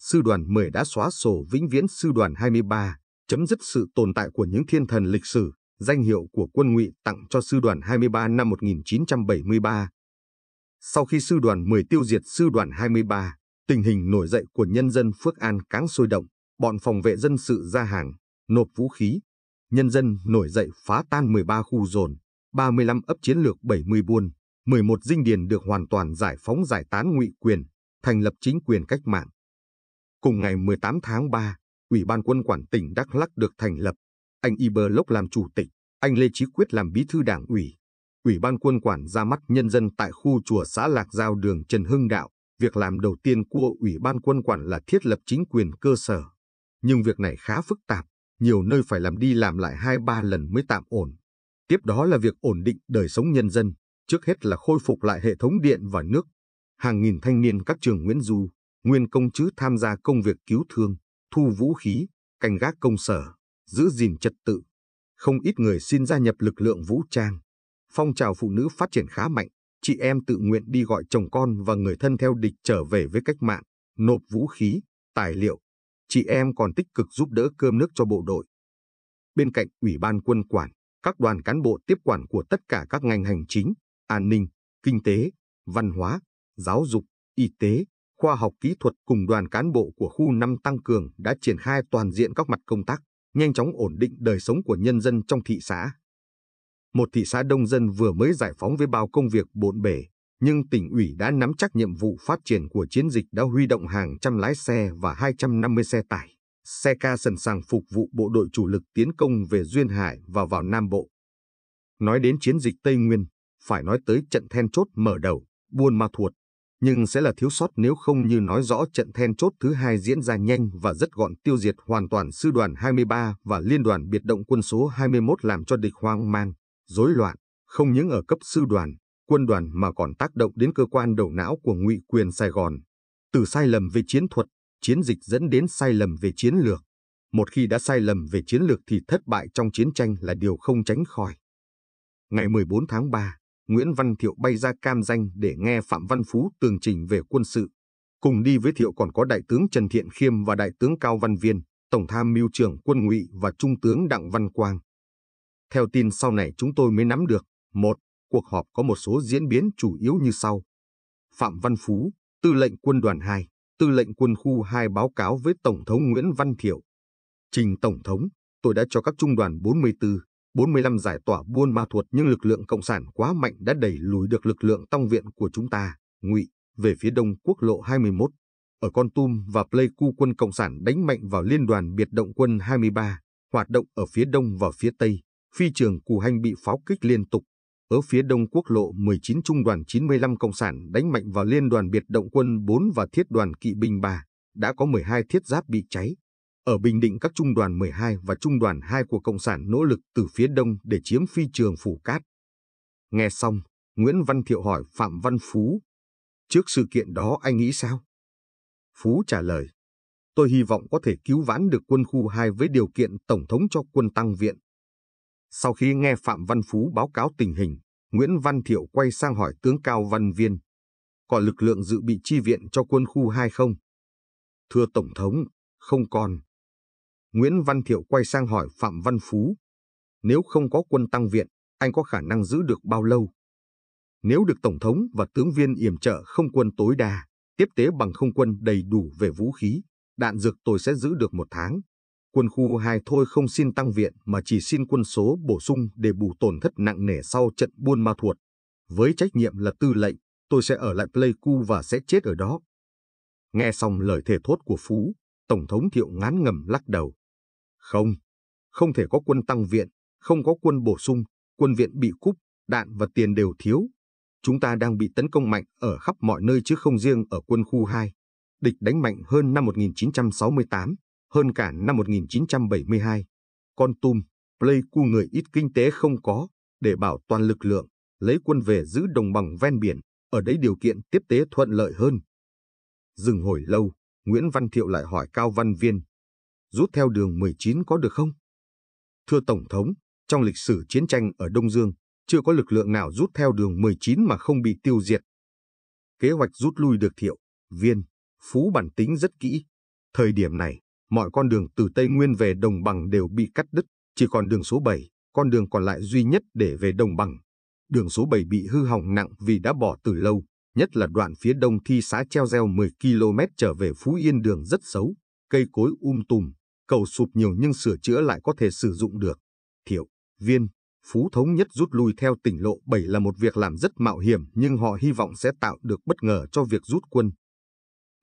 sư đoàn 10 đã xóa sổ vĩnh viễn sư đoàn 23, chấm dứt sự tồn tại của những thiên thần lịch sử, danh hiệu của quân ngụy tặng cho sư đoàn 23 năm 1973. Sau khi sư đoàn 10 tiêu diệt sư đoàn 23, tình hình nổi dậy của nhân dân Phước An cáng sôi động, bọn phòng vệ dân sự ra hàng, nộp vũ khí. Nhân dân nổi dậy phá tan 13 khu dồn, 35 ấp chiến lược 70 buôn, 11 dinh điền được hoàn toàn giải phóng giải tán ngụy quyền, thành lập chính quyền cách mạng. Cùng ngày 18 tháng 3, Ủy ban quân quản tỉnh Đắk Lắc được thành lập, anh Iber Lốc làm chủ tịch, anh Lê Chí Quyết làm bí thư đảng ủy. Ủy ban quân quản ra mắt nhân dân tại khu chùa xã Lạc Giao đường Trần Hưng Đạo. Việc làm đầu tiên của Ủy ban quân quản là thiết lập chính quyền cơ sở. Nhưng việc này khá phức tạp, nhiều nơi phải làm đi làm lại hai ba lần mới tạm ổn. Tiếp đó là việc ổn định đời sống nhân dân, trước hết là khôi phục lại hệ thống điện và nước. Hàng nghìn thanh niên các trường Nguyễn Du, Nguyên Công chứ tham gia công việc cứu thương, thu vũ khí, canh gác công sở, giữ gìn trật tự. Không ít người xin gia nhập lực lượng vũ trang. Phong trào phụ nữ phát triển khá mạnh, chị em tự nguyện đi gọi chồng con và người thân theo địch trở về với cách mạng, nộp vũ khí, tài liệu. Chị em còn tích cực giúp đỡ cơm nước cho bộ đội. Bên cạnh Ủy ban quân quản, các đoàn cán bộ tiếp quản của tất cả các ngành hành chính, an ninh, kinh tế, văn hóa, giáo dục, y tế, khoa học kỹ thuật cùng đoàn cán bộ của khu 5 tăng cường đã triển khai toàn diện các mặt công tác, nhanh chóng ổn định đời sống của nhân dân trong thị xã. Một thị xã đông dân vừa mới giải phóng với bao công việc bộn bể, nhưng tỉnh ủy đã nắm chắc nhiệm vụ phát triển của chiến dịch đã huy động hàng trăm lái xe và 250 xe tải xe ca sẵn sàng phục vụ bộ đội chủ lực tiến công về Duyên Hải và vào Nam Bộ. Nói đến chiến dịch Tây Nguyên, phải nói tới trận then chốt mở đầu, buôn ma thuột, nhưng sẽ là thiếu sót nếu không như nói rõ trận then chốt thứ hai diễn ra nhanh và rất gọn tiêu diệt hoàn toàn sư đoàn 23 và liên đoàn biệt động quân số 21 làm cho địch hoang mang, rối loạn, không những ở cấp sư đoàn, quân đoàn mà còn tác động đến cơ quan đầu não của ngụy quyền Sài Gòn. Từ sai lầm về chiến thuật chiến dịch dẫn đến sai lầm về chiến lược. Một khi đã sai lầm về chiến lược thì thất bại trong chiến tranh là điều không tránh khỏi. Ngày 14 tháng 3, Nguyễn Văn Thiệu bay ra Cam Danh để nghe Phạm Văn Phú tường trình về quân sự. Cùng đi với Thiệu còn có Đại tướng Trần Thiện Khiêm và Đại tướng Cao Văn Viên, Tổng tham mưu trưởng quân ngụy và Trung tướng Đặng Văn Quang. Theo tin sau này chúng tôi mới nắm được, một, cuộc họp có một số diễn biến chủ yếu như sau. Phạm Văn Phú, tư lệnh quân đoàn 2, tư lệnh quân khu 2 báo cáo với Tổng thống Nguyễn Văn Thiệu. Trình Tổng thống, tôi đã cho các trung đoàn 44, 45 giải tỏa buôn ma thuột nhưng lực lượng Cộng sản quá mạnh đã đẩy lùi được lực lượng tong viện của chúng ta, ngụy về phía đông quốc lộ 21. Ở Con Tum và Pleiku quân Cộng sản đánh mạnh vào liên đoàn biệt động quân 23, hoạt động ở phía đông và phía tây, phi trường Cù Hanh bị pháo kích liên tục, ở phía đông quốc lộ 19 Trung đoàn 95 Cộng sản đánh mạnh vào Liên đoàn biệt động quân 4 và thiết đoàn kỵ binh 3, đã có 12 thiết giáp bị cháy. Ở Bình Định các trung đoàn 12 và trung đoàn 2 của Cộng sản nỗ lực từ phía đông để chiếm phi trường Phủ Cát. Nghe xong, Nguyễn Văn Thiệu hỏi Phạm Văn Phú. Trước sự kiện đó anh nghĩ sao? Phú trả lời. Tôi hy vọng có thể cứu vãn được quân khu 2 với điều kiện Tổng thống cho quân tăng viện. Sau khi nghe Phạm Văn Phú báo cáo tình hình, Nguyễn Văn Thiệu quay sang hỏi tướng Cao Văn Viên. có lực lượng dự bị chi viện cho quân khu hai không? Thưa Tổng thống, không còn. Nguyễn Văn Thiệu quay sang hỏi Phạm Văn Phú. Nếu không có quân tăng viện, anh có khả năng giữ được bao lâu? Nếu được Tổng thống và tướng viên yểm trợ không quân tối đa, tiếp tế bằng không quân đầy đủ về vũ khí, đạn dược tôi sẽ giữ được một tháng quân khu 2 thôi không xin tăng viện mà chỉ xin quân số bổ sung để bù tổn thất nặng nề sau trận Buôn Ma Thuột. Với trách nhiệm là tư lệnh, tôi sẽ ở lại Pleiku và sẽ chết ở đó. Nghe xong lời thề thốt của Phú, Tổng thống Thiệu ngán ngầm lắc đầu. Không, không thể có quân tăng viện, không có quân bổ sung, quân viện bị cúp, đạn và tiền đều thiếu. Chúng ta đang bị tấn công mạnh ở khắp mọi nơi chứ không riêng ở quân khu 2. Địch đánh mạnh hơn năm 1968, hơn cả năm 1972, con tum, Pleiku người ít kinh tế không có, để bảo toàn lực lượng, lấy quân về giữ đồng bằng ven biển, ở đấy điều kiện tiếp tế thuận lợi hơn. Dừng hồi lâu, Nguyễn Văn Thiệu lại hỏi Cao Văn Viên, rút theo đường 19 có được không? Thưa Tổng thống, trong lịch sử chiến tranh ở Đông Dương, chưa có lực lượng nào rút theo đường 19 mà không bị tiêu diệt. Kế hoạch rút lui được Thiệu, Viên, Phú bản tính rất kỹ. Thời điểm này, mọi con đường từ Tây Nguyên về Đồng Bằng đều bị cắt đứt, chỉ còn đường số 7, con đường còn lại duy nhất để về Đồng Bằng. Đường số 7 bị hư hỏng nặng vì đã bỏ từ lâu, nhất là đoạn phía đông thi xã treo reo 10 km trở về Phú Yên đường rất xấu, cây cối um tùm, cầu sụp nhiều nhưng sửa chữa lại có thể sử dụng được. Thiệu, viên, Phú Thống Nhất rút lui theo tỉnh lộ 7 là một việc làm rất mạo hiểm nhưng họ hy vọng sẽ tạo được bất ngờ cho việc rút quân.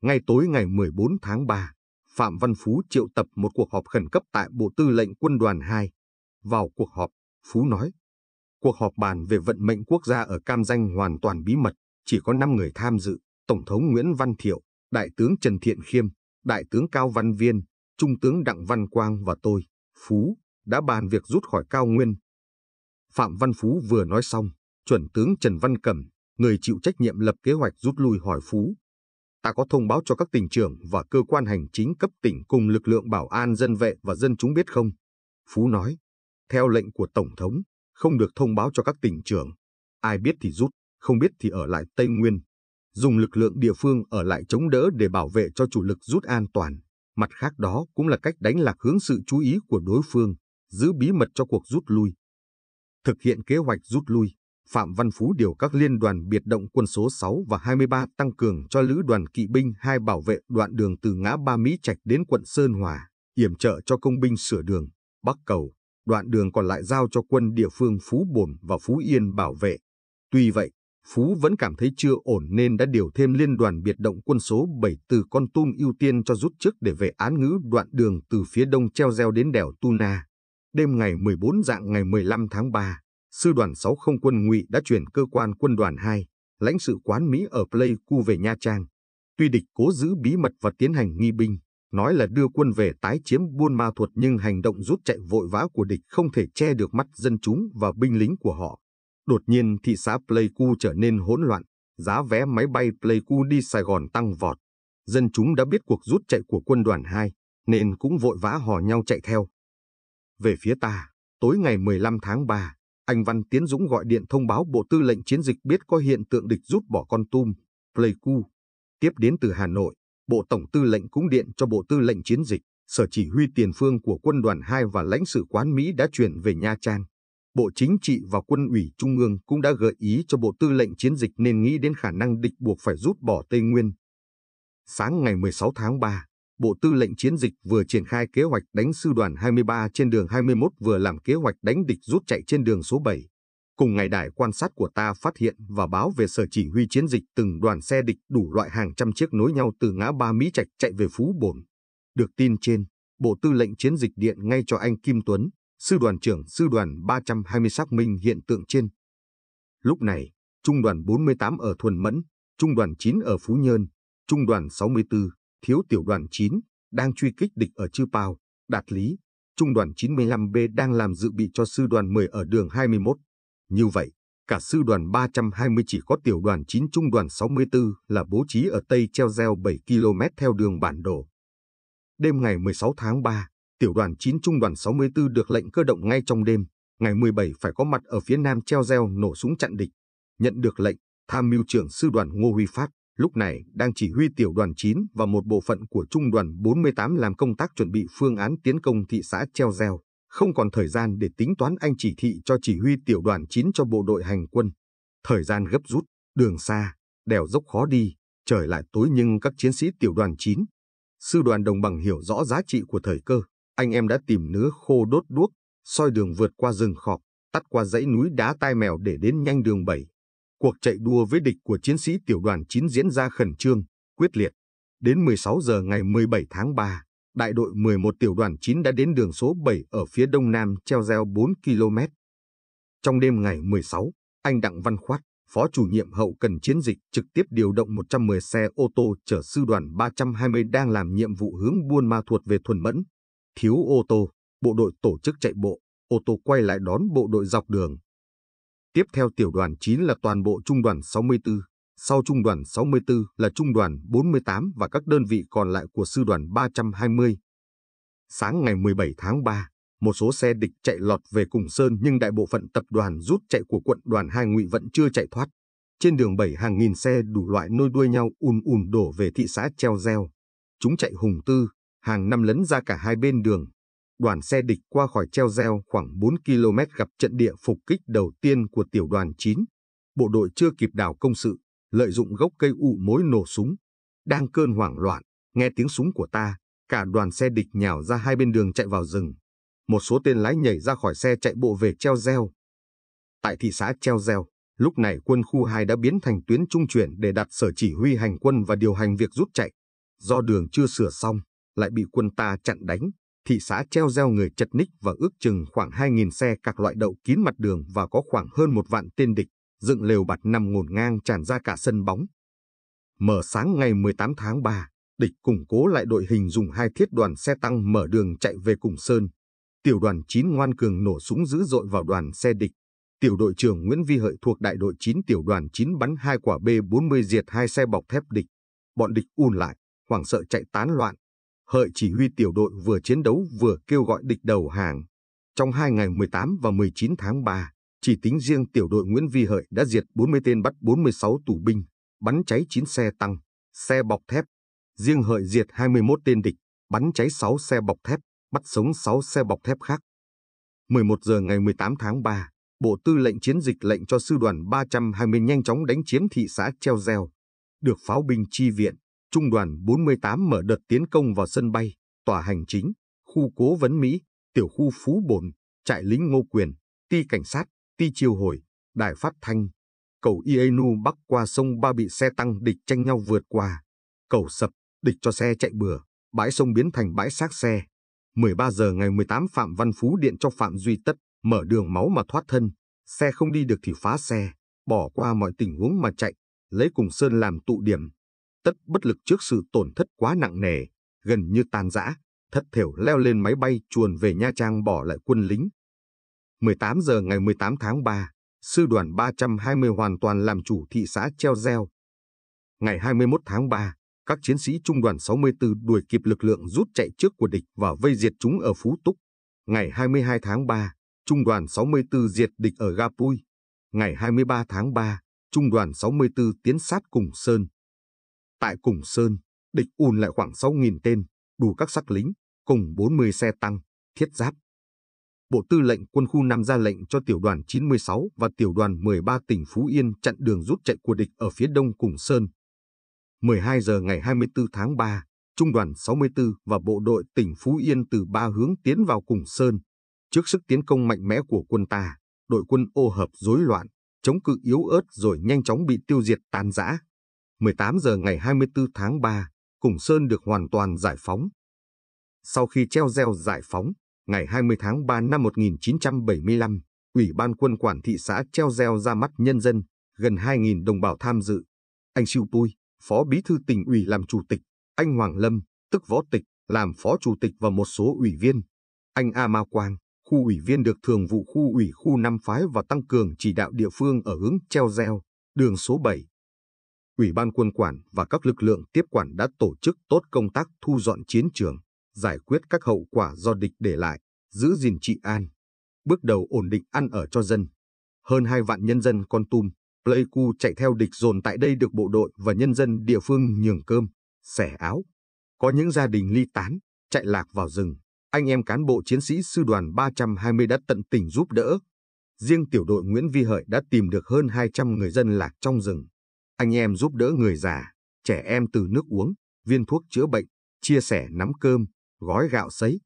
Ngay tối ngày 14 tháng 3, Phạm Văn Phú triệu tập một cuộc họp khẩn cấp tại Bộ Tư lệnh Quân đoàn 2. Vào cuộc họp, Phú nói, cuộc họp bàn về vận mệnh quốc gia ở Cam Danh hoàn toàn bí mật, chỉ có 5 người tham dự, Tổng thống Nguyễn Văn Thiệu, Đại tướng Trần Thiện Khiêm, Đại tướng Cao Văn Viên, Trung tướng Đặng Văn Quang và tôi, Phú, đã bàn việc rút khỏi cao nguyên. Phạm Văn Phú vừa nói xong, chuẩn tướng Trần Văn Cẩm, người chịu trách nhiệm lập kế hoạch rút lui hỏi Phú, ta có thông báo cho các tỉnh trưởng và cơ quan hành chính cấp tỉnh cùng lực lượng bảo an dân vệ và dân chúng biết không? Phú nói, theo lệnh của Tổng thống, không được thông báo cho các tỉnh trưởng. Ai biết thì rút, không biết thì ở lại Tây Nguyên. Dùng lực lượng địa phương ở lại chống đỡ để bảo vệ cho chủ lực rút an toàn. Mặt khác đó cũng là cách đánh lạc hướng sự chú ý của đối phương, giữ bí mật cho cuộc rút lui. Thực hiện kế hoạch rút lui, Phạm Văn Phú điều các liên đoàn biệt động quân số 6 và 23 tăng cường cho lữ đoàn kỵ binh 2 bảo vệ đoạn đường từ ngã Ba Mỹ Trạch đến quận Sơn Hòa, yểm trợ cho công binh sửa đường, bắc cầu. Đoạn đường còn lại giao cho quân địa phương Phú Bồn và Phú Yên bảo vệ. Tuy vậy, Phú vẫn cảm thấy chưa ổn nên đã điều thêm liên đoàn biệt động quân số 7 từ Con Tum ưu tiên cho rút trước để về án ngữ đoạn đường từ phía đông treo reo đến đèo Tuna. Đêm ngày 14 dạng ngày 15 tháng 3, sư đoàn 60 quân Ngụy đã chuyển cơ quan quân đoàn 2, lãnh sự quán Mỹ ở Pleiku về Nha Trang. Tuy địch cố giữ bí mật và tiến hành nghi binh, nói là đưa quân về tái chiếm Buôn Ma Thuột nhưng hành động rút chạy vội vã của địch không thể che được mắt dân chúng và binh lính của họ. Đột nhiên thị xã Pleiku trở nên hỗn loạn, giá vé máy bay Pleiku đi Sài Gòn tăng vọt. Dân chúng đã biết cuộc rút chạy của quân đoàn 2, nên cũng vội vã hò nhau chạy theo. Về phía ta, tối ngày 15 tháng 3, anh Văn Tiến Dũng gọi điện thông báo Bộ Tư lệnh Chiến dịch biết có hiện tượng địch rút bỏ con tum, Pleiku. Tiếp đến từ Hà Nội, Bộ Tổng Tư lệnh cũng điện cho Bộ Tư lệnh Chiến dịch, Sở Chỉ huy Tiền phương của Quân đoàn 2 và lãnh sự quán Mỹ đã chuyển về Nha Trang. Bộ Chính trị và Quân ủy Trung ương cũng đã gợi ý cho Bộ Tư lệnh Chiến dịch nên nghĩ đến khả năng địch buộc phải rút bỏ Tây Nguyên. Sáng ngày 16 tháng 3, Bộ Tư lệnh Chiến dịch vừa triển khai kế hoạch đánh sư đoàn 23 trên đường 21 vừa làm kế hoạch đánh địch rút chạy trên đường số 7. Cùng ngày đài quan sát của ta phát hiện và báo về sở chỉ huy chiến dịch từng đoàn xe địch đủ loại hàng trăm chiếc nối nhau từ ngã ba Mỹ Trạch chạy về Phú Bồn. Được tin trên, Bộ Tư lệnh Chiến dịch điện ngay cho anh Kim Tuấn, sư đoàn trưởng sư đoàn 320 xác minh hiện tượng trên. Lúc này, trung đoàn 48 ở Thuần Mẫn, trung đoàn 9 ở Phú Nhơn, trung đoàn 64, thiếu tiểu đoàn 9 đang truy kích địch ở Chư Pao, Đạt Lý, trung đoàn 95B đang làm dự bị cho sư đoàn 10 ở đường 21. Như vậy, cả sư đoàn 320 chỉ có tiểu đoàn 9 trung đoàn 64 là bố trí ở Tây treo gieo 7 km theo đường bản đồ. Đêm ngày 16 tháng 3, tiểu đoàn 9 trung đoàn 64 được lệnh cơ động ngay trong đêm, ngày 17 phải có mặt ở phía nam treo gieo nổ súng chặn địch. Nhận được lệnh, tham mưu trưởng sư đoàn Ngô Huy Phát, lúc này đang chỉ huy tiểu đoàn 9 và một bộ phận của trung đoàn 48 làm công tác chuẩn bị phương án tiến công thị xã Treo Gieo, không còn thời gian để tính toán anh chỉ thị cho chỉ huy tiểu đoàn 9 cho bộ đội hành quân. Thời gian gấp rút, đường xa, đèo dốc khó đi, trời lại tối nhưng các chiến sĩ tiểu đoàn 9, sư đoàn đồng bằng hiểu rõ giá trị của thời cơ. Anh em đã tìm nứa khô đốt đuốc, soi đường vượt qua rừng khọc, tắt qua dãy núi đá tai mèo để đến nhanh đường 7. Cuộc chạy đua với địch của chiến sĩ tiểu đoàn 9 diễn ra khẩn trương, quyết liệt. Đến 16 giờ ngày 17 tháng 3, đại đội 11 tiểu đoàn 9 đã đến đường số 7 ở phía đông nam treo reo 4 km. Trong đêm ngày 16, anh Đặng Văn Khoát, Phó chủ nhiệm hậu cần chiến dịch trực tiếp điều động 110 xe ô tô chở sư đoàn 320 đang làm nhiệm vụ hướng Buôn Ma Thuột về Thuần Mẫn. Thiếu ô tô, bộ đội tổ chức chạy bộ, ô tô quay lại đón bộ đội dọc đường, Tiếp theo tiểu đoàn 9 là toàn bộ trung đoàn 64, sau trung đoàn 64 là trung đoàn 48 và các đơn vị còn lại của sư đoàn 320. Sáng ngày 17 tháng 3, một số xe địch chạy lọt về Cùng Sơn nhưng đại bộ phận tập đoàn rút chạy của quận đoàn hai ngụy vẫn chưa chạy thoát. Trên đường bảy hàng nghìn xe đủ loại nôi đuôi nhau ùn ùn đổ về thị xã treo reo. Chúng chạy hùng tư, hàng năm lấn ra cả hai bên đường, đoàn xe địch qua khỏi treo reo khoảng 4 km gặp trận địa phục kích đầu tiên của tiểu đoàn 9. Bộ đội chưa kịp đảo công sự, lợi dụng gốc cây ụ mối nổ súng. Đang cơn hoảng loạn, nghe tiếng súng của ta, cả đoàn xe địch nhào ra hai bên đường chạy vào rừng. Một số tên lái nhảy ra khỏi xe chạy bộ về treo reo. Tại thị xã treo reo, lúc này quân khu 2 đã biến thành tuyến trung chuyển để đặt sở chỉ huy hành quân và điều hành việc rút chạy. Do đường chưa sửa xong, lại bị quân ta chặn đánh, thị xã treo gieo người chật ních và ước chừng khoảng 2.000 xe các loại đậu kín mặt đường và có khoảng hơn một vạn tên địch, dựng lều bạt nằm ngổn ngang tràn ra cả sân bóng. Mở sáng ngày 18 tháng 3, địch củng cố lại đội hình dùng hai thiết đoàn xe tăng mở đường chạy về Củng Sơn. Tiểu đoàn 9 ngoan cường nổ súng dữ dội vào đoàn xe địch. Tiểu đội trưởng Nguyễn Vi Hợi thuộc đại đội 9 tiểu đoàn 9 bắn hai quả B-40 diệt hai xe bọc thép địch. Bọn địch ùn lại, hoảng sợ chạy tán loạn, Hợi chỉ huy tiểu đội vừa chiến đấu vừa kêu gọi địch đầu hàng. Trong hai ngày 18 và 19 tháng 3, chỉ tính riêng tiểu đội Nguyễn Vi Hợi đã diệt 40 tên bắt 46 tù binh, bắn cháy 9 xe tăng, xe bọc thép. Riêng Hợi diệt 21 tên địch, bắn cháy 6 xe bọc thép, bắt sống 6 xe bọc thép khác. 11 giờ ngày 18 tháng 3, Bộ Tư lệnh Chiến dịch lệnh cho Sư đoàn 320 nhanh chóng đánh chiếm thị xã Treo Gieo, được pháo binh chi viện. Trung đoàn 48 mở đợt tiến công vào sân bay, tòa hành chính, khu cố vấn Mỹ, tiểu khu Phú Bồn, trại lính Ngô Quyền, ti cảnh sát, ti chiêu hồi, đài phát thanh, cầu Ienu bắc qua sông Ba bị xe tăng địch tranh nhau vượt qua, cầu sập, địch cho xe chạy bừa, bãi sông biến thành bãi xác xe. 13 giờ ngày 18 Phạm Văn Phú điện cho Phạm Duy Tất mở đường máu mà thoát thân, xe không đi được thì phá xe, bỏ qua mọi tình huống mà chạy, lấy Cùng Sơn làm tụ điểm, tất bất lực trước sự tổn thất quá nặng nề, gần như tan rã, thất thểu leo lên máy bay chuồn về Nha Trang bỏ lại quân lính. 18 giờ ngày 18 tháng 3, sư đoàn 320 hoàn toàn làm chủ thị xã Treo Gieo. Ngày 21 tháng 3, các chiến sĩ trung đoàn 64 đuổi kịp lực lượng rút chạy trước của địch và vây diệt chúng ở Phú Túc. Ngày 22 tháng 3, trung đoàn 64 diệt địch ở ga Gapui. Ngày 23 tháng 3, trung đoàn 64 tiến sát cùng Sơn. Tại Củng Sơn, địch ùn lại khoảng 6.000 tên, đủ các sắc lính, cùng 40 xe tăng, thiết giáp. Bộ Tư lệnh Quân khu Nam ra lệnh cho tiểu đoàn 96 và tiểu đoàn 13 tỉnh Phú Yên chặn đường rút chạy của địch ở phía đông Củng Sơn. 12 giờ ngày 24 tháng 3, Trung đoàn 64 và bộ đội tỉnh Phú Yên từ ba hướng tiến vào Củng Sơn. Trước sức tiến công mạnh mẽ của quân ta, đội quân ô hợp rối loạn, chống cự yếu ớt rồi nhanh chóng bị tiêu diệt tan rã. 18 giờ ngày 24 tháng 3, Củng Sơn được hoàn toàn giải phóng. Sau khi treo reo giải phóng, ngày 20 tháng 3 năm 1975, Ủy ban quân quản thị xã treo reo ra mắt nhân dân, gần 2.000 đồng bào tham dự. Anh Siêu Pui, Phó Bí thư tỉnh ủy làm chủ tịch, anh Hoàng Lâm, tức Võ Tịch, làm phó chủ tịch và một số ủy viên. Anh A Mao Quang, khu ủy viên được thường vụ khu ủy khu năm phái và tăng cường chỉ đạo địa phương ở hướng treo reo, đường số 7, Ủy ban quân quản và các lực lượng tiếp quản đã tổ chức tốt công tác thu dọn chiến trường, giải quyết các hậu quả do địch để lại, giữ gìn trị an, bước đầu ổn định ăn ở cho dân. Hơn hai vạn nhân dân con tum, Pleiku chạy theo địch dồn tại đây được bộ đội và nhân dân địa phương nhường cơm, xẻ áo. Có những gia đình ly tán, chạy lạc vào rừng. Anh em cán bộ chiến sĩ sư đoàn 320 đã tận tình giúp đỡ. Riêng tiểu đội Nguyễn Vi Hợi đã tìm được hơn 200 người dân lạc trong rừng anh em giúp đỡ người già, trẻ em từ nước uống, viên thuốc chữa bệnh, chia sẻ nắm cơm, gói gạo sấy,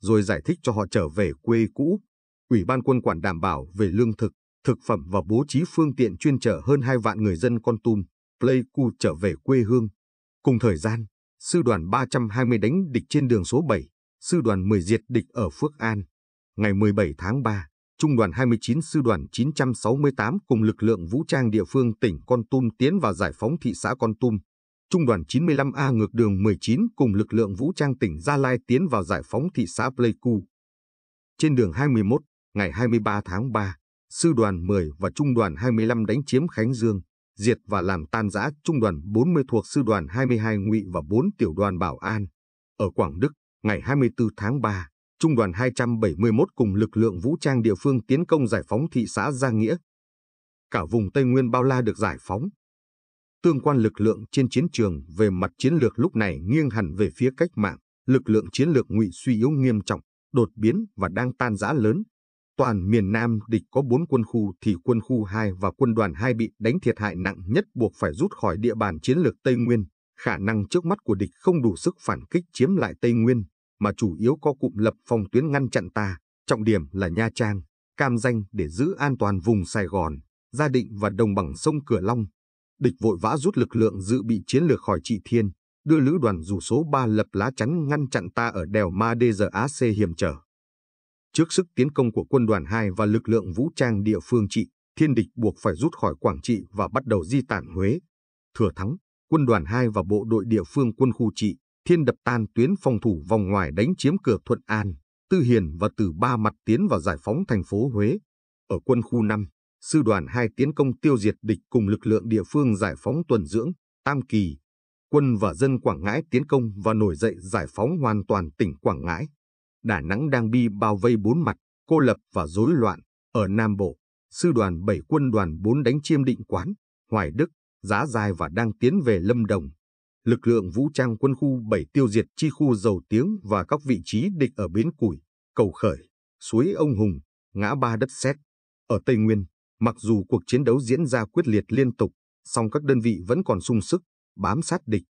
rồi giải thích cho họ trở về quê cũ. Ủy ban quân quản đảm bảo về lương thực, thực phẩm và bố trí phương tiện chuyên chở hơn 2 vạn người dân Con Tum, Pleiku trở về quê hương. Cùng thời gian, sư đoàn 320 đánh địch trên đường số 7, sư đoàn 10 diệt địch ở Phước An. Ngày 17 tháng 3, Trung đoàn 29 Sư đoàn 968 cùng lực lượng vũ trang địa phương tỉnh Con Tum tiến vào giải phóng thị xã Con Tum. Trung đoàn 95A ngược đường 19 cùng lực lượng vũ trang tỉnh Gia Lai tiến vào giải phóng thị xã Pleiku. Trên đường 21, ngày 23 tháng 3, Sư đoàn 10 và Trung đoàn 25 đánh chiếm Khánh Dương, diệt và làm tan rã Trung đoàn 40 thuộc Sư đoàn 22 Ngụy và 4 tiểu đoàn Bảo An. Ở Quảng Đức, ngày 24 tháng 3, Trung đoàn 271 cùng lực lượng vũ trang địa phương tiến công giải phóng thị xã Gia Nghĩa. Cả vùng Tây Nguyên bao la được giải phóng. Tương quan lực lượng trên chiến trường về mặt chiến lược lúc này nghiêng hẳn về phía cách mạng, lực lượng chiến lược ngụy suy yếu nghiêm trọng, đột biến và đang tan rã lớn. Toàn miền Nam địch có 4 quân khu thì quân khu 2 và quân đoàn 2 bị đánh thiệt hại nặng nhất buộc phải rút khỏi địa bàn chiến lược Tây Nguyên. Khả năng trước mắt của địch không đủ sức phản kích chiếm lại Tây Nguyên mà chủ yếu có cụm lập phòng tuyến ngăn chặn ta, trọng điểm là Nha Trang, Cam Danh để giữ an toàn vùng Sài Gòn, Gia Định và đồng bằng sông Cửa Long. Địch vội vã rút lực lượng dự bị chiến lược khỏi Trị Thiên, đưa lữ đoàn dù số 3 lập lá chắn ngăn chặn ta ở đèo Ma Đê giờ Á C hiểm trở. Trước sức tiến công của quân đoàn 2 và lực lượng vũ trang địa phương trị, thiên địch buộc phải rút khỏi Quảng Trị và bắt đầu di tản Huế. Thừa thắng, quân đoàn 2 và bộ đội địa phương quân khu trị Thiên đập tan tuyến phòng thủ vòng ngoài đánh chiếm cửa Thuận An, Tư Hiền và từ ba mặt tiến vào giải phóng thành phố Huế. Ở quân khu 5, sư đoàn 2 tiến công tiêu diệt địch cùng lực lượng địa phương giải phóng tuần dưỡng, Tam Kỳ. Quân và dân Quảng Ngãi tiến công và nổi dậy giải phóng hoàn toàn tỉnh Quảng Ngãi. Đà Nẵng đang bị bao vây bốn mặt, cô lập và rối loạn. Ở Nam Bộ, sư đoàn 7 quân đoàn 4 đánh chiêm định quán, Hoài Đức, Giá Dài và đang tiến về Lâm Đồng lực lượng vũ trang quân khu 7 tiêu diệt chi khu dầu tiếng và các vị trí địch ở Bến Củi, Cầu Khởi, Suối Ông Hùng, Ngã Ba Đất Xét. Ở Tây Nguyên, mặc dù cuộc chiến đấu diễn ra quyết liệt liên tục, song các đơn vị vẫn còn sung sức, bám sát địch.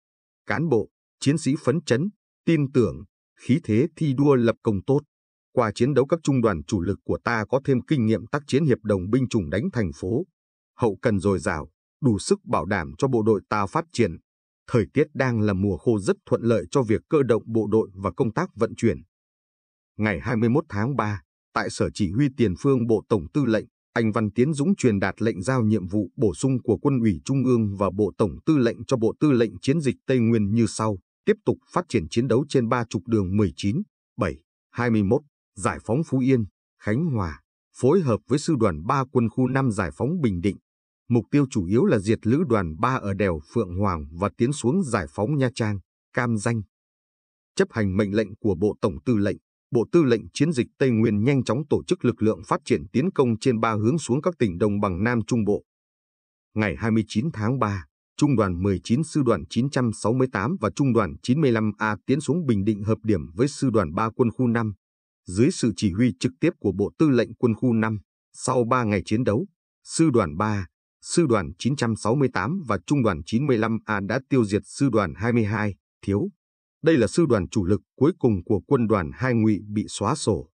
Cán bộ, chiến sĩ phấn chấn, tin tưởng, khí thế thi đua lập công tốt. Qua chiến đấu các trung đoàn chủ lực của ta có thêm kinh nghiệm tác chiến hiệp đồng binh chủng đánh thành phố. Hậu cần dồi dào, đủ sức bảo đảm cho bộ đội ta phát triển, thời tiết đang là mùa khô rất thuận lợi cho việc cơ động bộ đội và công tác vận chuyển. Ngày 21 tháng 3, tại Sở Chỉ huy Tiền phương Bộ Tổng Tư lệnh, anh Văn Tiến Dũng truyền đạt lệnh giao nhiệm vụ bổ sung của Quân ủy Trung ương và Bộ Tổng Tư lệnh cho Bộ Tư lệnh Chiến dịch Tây Nguyên như sau, tiếp tục phát triển chiến đấu trên ba trục đường 19, 7, 21, giải phóng Phú Yên, Khánh Hòa, phối hợp với Sư đoàn 3 Quân khu 5 giải phóng Bình Định, mục tiêu chủ yếu là diệt lữ đoàn 3 ở đèo Phượng Hoàng và tiến xuống giải phóng Nha Trang, Cam Danh. Chấp hành mệnh lệnh của Bộ Tổng Tư lệnh, Bộ Tư lệnh Chiến dịch Tây Nguyên nhanh chóng tổ chức lực lượng phát triển tiến công trên ba hướng xuống các tỉnh đồng bằng Nam Trung Bộ. Ngày 29 tháng 3, Trung đoàn 19 Sư đoàn 968 và Trung đoàn 95A tiến xuống Bình Định hợp điểm với Sư đoàn 3 quân khu 5. Dưới sự chỉ huy trực tiếp của Bộ Tư lệnh quân khu 5, sau 3 ngày chiến đấu, Sư đoàn 3, sư đoàn 968 và trung đoàn 95A đã tiêu diệt sư đoàn 22, thiếu. Đây là sư đoàn chủ lực cuối cùng của quân đoàn hai ngụy bị xóa sổ.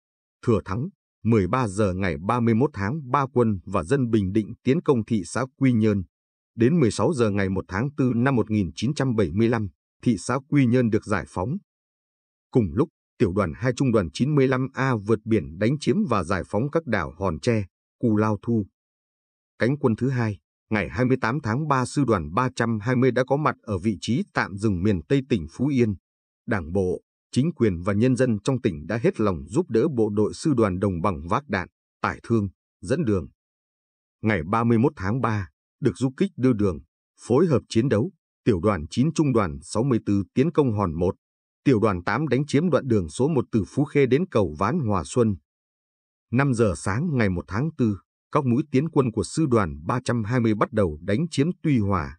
Thừa thắng, 13 giờ ngày 31 tháng 3 quân và dân Bình Định tiến công thị xã Quy Nhơn. Đến 16 giờ ngày 1 tháng 4 năm 1975, thị xã Quy Nhơn được giải phóng. Cùng lúc, tiểu đoàn 2 trung đoàn 95A vượt biển đánh chiếm và giải phóng các đảo Hòn Tre, Cù Lao Thu, Cánh quân thứ hai, ngày 28 tháng 3 sư đoàn 320 đã có mặt ở vị trí tạm dừng miền Tây tỉnh Phú Yên. Đảng bộ, chính quyền và nhân dân trong tỉnh đã hết lòng giúp đỡ bộ đội sư đoàn đồng bằng vác đạn, tải thương, dẫn đường. Ngày 31 tháng 3, được du kích đưa đường, phối hợp chiến đấu, tiểu đoàn 9 trung đoàn 64 tiến công hòn 1, tiểu đoàn 8 đánh chiếm đoạn đường số 1 từ Phú Khê đến cầu Ván Hòa Xuân. 5 giờ sáng ngày 1 tháng 4, các mũi tiến quân của sư đoàn 320 bắt đầu đánh chiếm Tuy Hòa.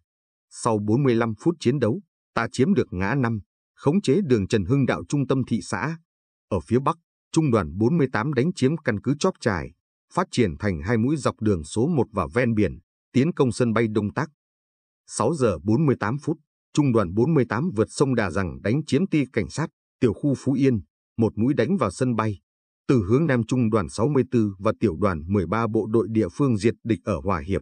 Sau 45 phút chiến đấu, ta chiếm được ngã năm, khống chế đường Trần Hưng Đạo trung tâm thị xã. Ở phía Bắc, Trung đoàn 48 đánh chiếm căn cứ Chóp Trải, phát triển thành hai mũi dọc đường số 1 và ven biển, tiến công sân bay Đông Tác. 6 giờ 48 phút, Trung đoàn 48 vượt sông Đà Rằng đánh chiếm ti cảnh sát, tiểu khu Phú Yên, một mũi đánh vào sân bay, từ hướng Nam Trung đoàn 64 và tiểu đoàn 13 bộ đội địa phương diệt địch ở Hòa Hiệp.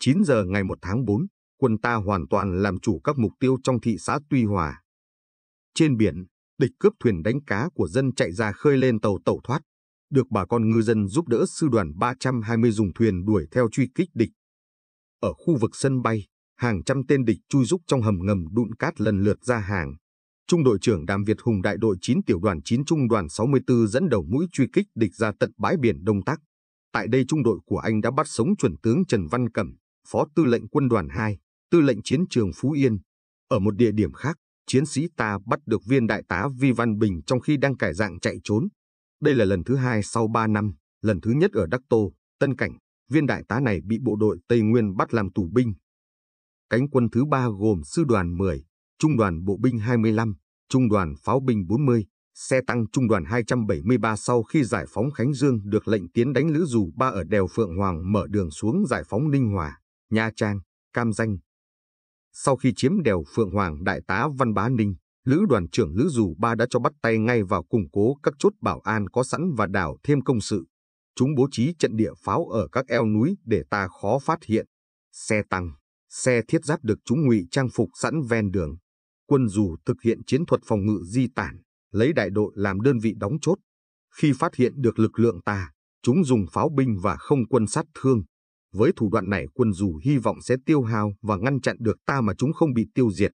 9 giờ ngày 1 tháng 4, quân ta hoàn toàn làm chủ các mục tiêu trong thị xã Tuy Hòa. Trên biển, địch cướp thuyền đánh cá của dân chạy ra khơi lên tàu tẩu thoát, được bà con ngư dân giúp đỡ sư đoàn 320 dùng thuyền đuổi theo truy kích địch. Ở khu vực sân bay, hàng trăm tên địch chui rúc trong hầm ngầm đụn cát lần lượt ra hàng, Trung đội trưởng Đàm Việt Hùng đại đội 9 tiểu đoàn 9 trung đoàn 64 dẫn đầu mũi truy kích địch ra tận bãi biển Đông Tác. Tại đây trung đội của anh đã bắt sống chuẩn tướng Trần Văn Cẩm, phó tư lệnh quân đoàn 2, tư lệnh chiến trường Phú Yên. Ở một địa điểm khác, chiến sĩ ta bắt được viên đại tá Vi Văn Bình trong khi đang cải dạng chạy trốn. Đây là lần thứ hai sau 3 năm, lần thứ nhất ở Đắc Tô, Tân Cảnh, viên đại tá này bị bộ đội Tây Nguyên bắt làm tù binh. Cánh quân thứ ba gồm sư đoàn 10, Trung đoàn Bộ binh 25, Trung đoàn Pháo binh 40, xe tăng Trung đoàn 273 sau khi giải phóng Khánh Dương được lệnh tiến đánh Lữ Dù Ba ở đèo Phượng Hoàng mở đường xuống giải phóng Ninh Hòa, Nha Trang, Cam Danh. Sau khi chiếm đèo Phượng Hoàng Đại tá Văn Bá Ninh, Lữ đoàn trưởng Lữ Dù Ba đã cho bắt tay ngay vào củng cố các chốt bảo an có sẵn và đảo thêm công sự. Chúng bố trí trận địa pháo ở các eo núi để ta khó phát hiện. Xe tăng, xe thiết giáp được chúng ngụy trang phục sẵn ven đường quân dù thực hiện chiến thuật phòng ngự di tản, lấy đại đội làm đơn vị đóng chốt. Khi phát hiện được lực lượng ta, chúng dùng pháo binh và không quân sát thương. Với thủ đoạn này quân dù hy vọng sẽ tiêu hao và ngăn chặn được ta mà chúng không bị tiêu diệt.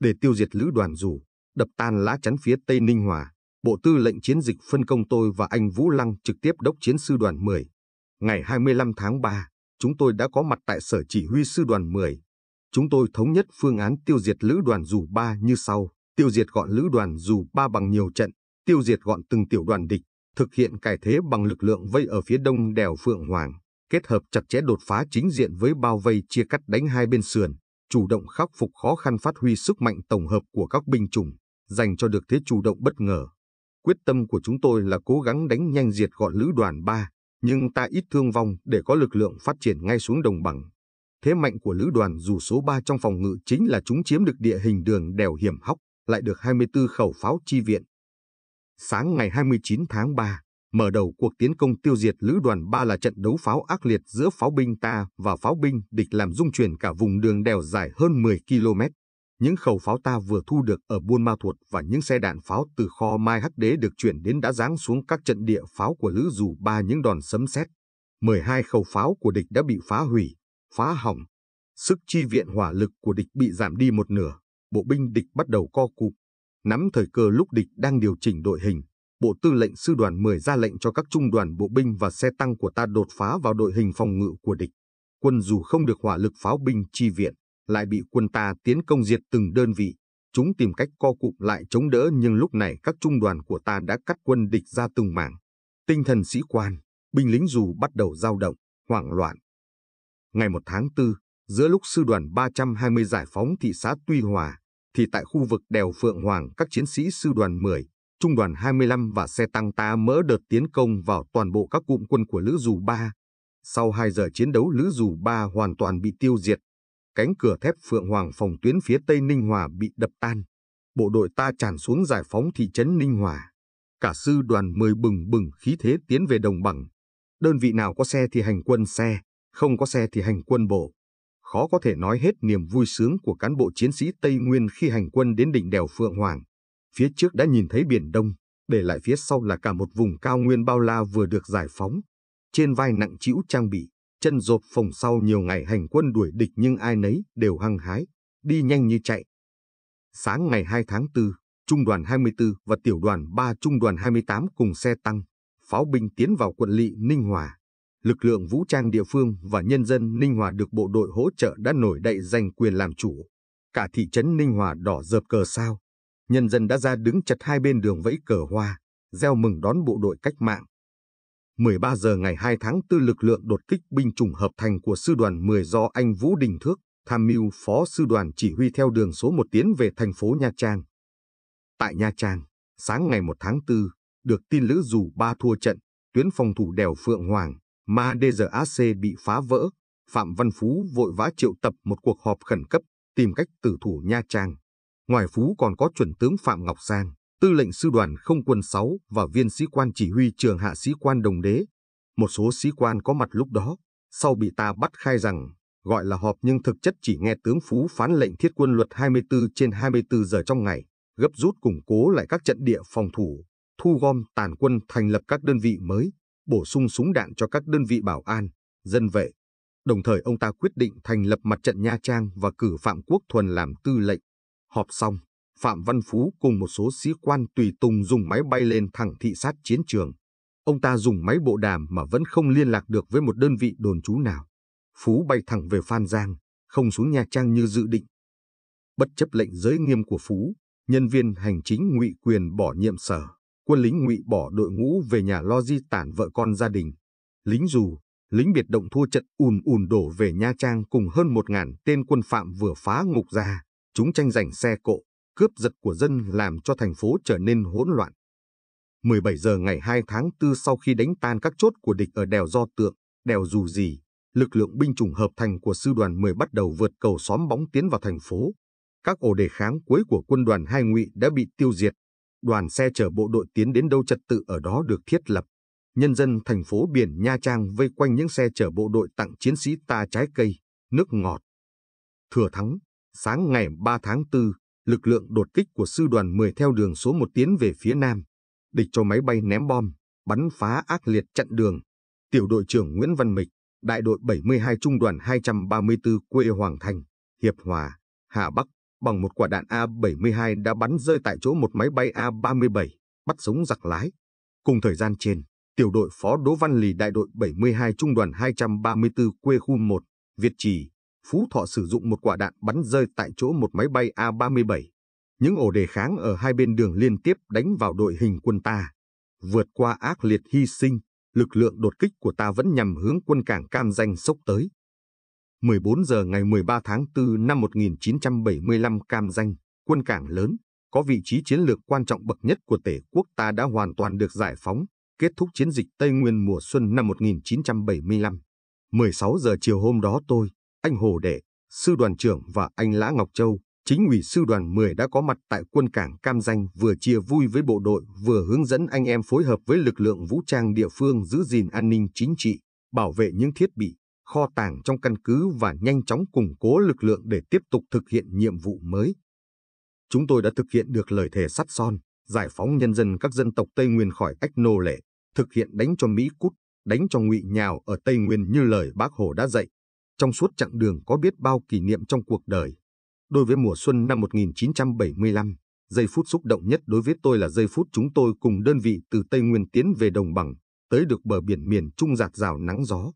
Để tiêu diệt lữ đoàn dù, đập tan lá chắn phía Tây Ninh Hòa, Bộ Tư lệnh Chiến dịch phân công tôi và anh Vũ Lăng trực tiếp đốc chiến sư đoàn 10. Ngày 25 tháng 3, chúng tôi đã có mặt tại Sở Chỉ huy Sư đoàn 10, chúng tôi thống nhất phương án tiêu diệt lữ đoàn dù ba như sau. Tiêu diệt gọn lữ đoàn dù ba bằng nhiều trận, tiêu diệt gọn từng tiểu đoàn địch, thực hiện cải thế bằng lực lượng vây ở phía đông đèo Phượng Hoàng, kết hợp chặt chẽ đột phá chính diện với bao vây chia cắt đánh hai bên sườn, chủ động khắc phục khó khăn phát huy sức mạnh tổng hợp của các binh chủng, dành cho được thế chủ động bất ngờ. Quyết tâm của chúng tôi là cố gắng đánh nhanh diệt gọn lữ đoàn 3, nhưng ta ít thương vong để có lực lượng phát triển ngay xuống đồng bằng. Thế mạnh của lữ đoàn dù số 3 trong phòng ngự chính là chúng chiếm được địa hình đường đèo hiểm hóc, lại được 24 khẩu pháo chi viện. Sáng ngày 29 tháng 3, mở đầu cuộc tiến công tiêu diệt lữ đoàn 3 là trận đấu pháo ác liệt giữa pháo binh ta và pháo binh địch làm rung chuyển cả vùng đường đèo dài hơn 10 km. Những khẩu pháo ta vừa thu được ở Buôn Ma Thuột và những xe đạn pháo từ kho Mai Hắc Đế được chuyển đến đã giáng xuống các trận địa pháo của lữ dù ba những đòn sấm sét. 12 khẩu pháo của địch đã bị phá hủy, phá hỏng, sức chi viện hỏa lực của địch bị giảm đi một nửa, bộ binh địch bắt đầu co cụm. Nắm thời cơ lúc địch đang điều chỉnh đội hình, Bộ Tư lệnh Sư đoàn 10 ra lệnh cho các trung đoàn bộ binh và xe tăng của ta đột phá vào đội hình phòng ngự của địch. Quân dù không được hỏa lực pháo binh chi viện, lại bị quân ta tiến công diệt từng đơn vị. Chúng tìm cách co cụm lại chống đỡ nhưng lúc này các trung đoàn của ta đã cắt quân địch ra từng mảng. Tinh thần sĩ quan, binh lính dù bắt đầu dao động, hoảng loạn, Ngày 1 tháng 4, giữa lúc sư đoàn 320 giải phóng thị xã Tuy Hòa, thì tại khu vực đèo Phượng Hoàng các chiến sĩ sư đoàn 10, trung đoàn 25 và xe tăng ta mỡ đợt tiến công vào toàn bộ các cụm quân của Lữ Dù 3. Sau 2 giờ chiến đấu Lữ Dù 3 hoàn toàn bị tiêu diệt. Cánh cửa thép Phượng Hoàng phòng tuyến phía Tây Ninh Hòa bị đập tan. Bộ đội ta tràn xuống giải phóng thị trấn Ninh Hòa. Cả sư đoàn 10 bừng bừng khí thế tiến về đồng bằng. Đơn vị nào có xe thì hành quân xe, không có xe thì hành quân bộ. Khó có thể nói hết niềm vui sướng của cán bộ chiến sĩ Tây Nguyên khi hành quân đến đỉnh đèo Phượng Hoàng. Phía trước đã nhìn thấy biển Đông, để lại phía sau là cả một vùng cao nguyên bao la vừa được giải phóng. Trên vai nặng trĩu trang bị, chân rộp phòng sau nhiều ngày hành quân đuổi địch nhưng ai nấy đều hăng hái, đi nhanh như chạy. Sáng ngày 2 tháng 4, Trung đoàn 24 và Tiểu đoàn 3 Trung đoàn 28 cùng xe tăng, pháo binh tiến vào quận lỵ Ninh Hòa lực lượng vũ trang địa phương và nhân dân Ninh Hòa được bộ đội hỗ trợ đã nổi đậy giành quyền làm chủ. Cả thị trấn Ninh Hòa đỏ dợp cờ sao. Nhân dân đã ra đứng chặt hai bên đường vẫy cờ hoa, gieo mừng đón bộ đội cách mạng. 13 giờ ngày 2 tháng 4 lực lượng đột kích binh chủng hợp thành của sư đoàn 10 do anh Vũ Đình Thước, tham mưu phó sư đoàn chỉ huy theo đường số 1 tiến về thành phố Nha Trang. Tại Nha Trang, sáng ngày 1 tháng 4, được tin Lữ Dù Ba thua trận, tuyến phòng thủ đèo Phượng Hoàng, mà DRAC bị phá vỡ, Phạm Văn Phú vội vã triệu tập một cuộc họp khẩn cấp tìm cách tử thủ Nha Trang. Ngoài Phú còn có chuẩn tướng Phạm Ngọc Giang, tư lệnh sư đoàn không quân 6 và viên sĩ quan chỉ huy trường hạ sĩ quan Đồng Đế. Một số sĩ quan có mặt lúc đó, sau bị ta bắt khai rằng gọi là họp nhưng thực chất chỉ nghe tướng Phú phán lệnh thiết quân luật 24 trên 24 giờ trong ngày, gấp rút củng cố lại các trận địa phòng thủ, thu gom tàn quân thành lập các đơn vị mới, bổ sung súng đạn cho các đơn vị bảo an, dân vệ. Đồng thời ông ta quyết định thành lập mặt trận Nha Trang và cử Phạm Quốc Thuần làm tư lệnh. Họp xong, Phạm Văn Phú cùng một số sĩ quan tùy tùng dùng máy bay lên thẳng thị sát chiến trường. Ông ta dùng máy bộ đàm mà vẫn không liên lạc được với một đơn vị đồn trú nào. Phú bay thẳng về Phan Giang, không xuống Nha Trang như dự định. Bất chấp lệnh giới nghiêm của Phú, nhân viên hành chính ngụy quyền bỏ nhiệm sở, quân lính ngụy bỏ đội ngũ về nhà lo di tản vợ con gia đình. Lính dù, lính biệt động thua trận ùn ùn đổ về Nha Trang cùng hơn một ngàn tên quân phạm vừa phá ngục ra, chúng tranh giành xe cộ, cướp giật của dân làm cho thành phố trở nên hỗn loạn. 17 giờ ngày 2 tháng 4 sau khi đánh tan các chốt của địch ở đèo Do Tượng, đèo Dù Dì, lực lượng binh chủng hợp thành của sư đoàn 10 bắt đầu vượt cầu xóm bóng tiến vào thành phố. Các ổ đề kháng cuối của quân đoàn 2 ngụy đã bị tiêu diệt, đoàn xe chở bộ đội tiến đến đâu trật tự ở đó được thiết lập. Nhân dân thành phố biển Nha Trang vây quanh những xe chở bộ đội tặng chiến sĩ ta trái cây, nước ngọt. Thừa thắng, sáng ngày 3 tháng 4, lực lượng đột kích của sư đoàn 10 theo đường số 1 tiến về phía nam. Địch cho máy bay ném bom, bắn phá ác liệt chặn đường. Tiểu đội trưởng Nguyễn Văn Mịch, đại đội 72 trung đoàn 234 quê Hoàng Thành, Hiệp Hòa, Hà Bắc bằng một quả đạn A-72 đã bắn rơi tại chỗ một máy bay A-37, bắt sống giặc lái. Cùng thời gian trên, tiểu đội phó Đỗ Văn Lì đại đội 72 trung đoàn 234 quê khu 1, Việt Trì, Phú Thọ sử dụng một quả đạn bắn rơi tại chỗ một máy bay A-37. Những ổ đề kháng ở hai bên đường liên tiếp đánh vào đội hình quân ta. Vượt qua ác liệt hy sinh, lực lượng đột kích của ta vẫn nhằm hướng quân cảng cam danh sốc tới. 14 giờ ngày 13 tháng 4 năm 1975 Cam Danh, quân cảng lớn, có vị trí chiến lược quan trọng bậc nhất của tể quốc ta đã hoàn toàn được giải phóng, kết thúc chiến dịch Tây Nguyên mùa xuân năm 1975. 16 giờ chiều hôm đó tôi, anh Hồ Đệ, sư đoàn trưởng và anh Lã Ngọc Châu, chính ủy sư đoàn 10 đã có mặt tại quân cảng Cam Danh vừa chia vui với bộ đội vừa hướng dẫn anh em phối hợp với lực lượng vũ trang địa phương giữ gìn an ninh chính trị, bảo vệ những thiết bị, kho tàng trong căn cứ và nhanh chóng củng cố lực lượng để tiếp tục thực hiện nhiệm vụ mới. Chúng tôi đã thực hiện được lời thề sắt son, giải phóng nhân dân các dân tộc Tây Nguyên khỏi ách nô lệ, thực hiện đánh cho Mỹ cút, đánh cho ngụy nhào ở Tây Nguyên như lời bác Hồ đã dạy. Trong suốt chặng đường có biết bao kỷ niệm trong cuộc đời. Đối với mùa xuân năm 1975, giây phút xúc động nhất đối với tôi là giây phút chúng tôi cùng đơn vị từ Tây Nguyên tiến về đồng bằng, tới được bờ biển miền Trung giạt rào nắng gió,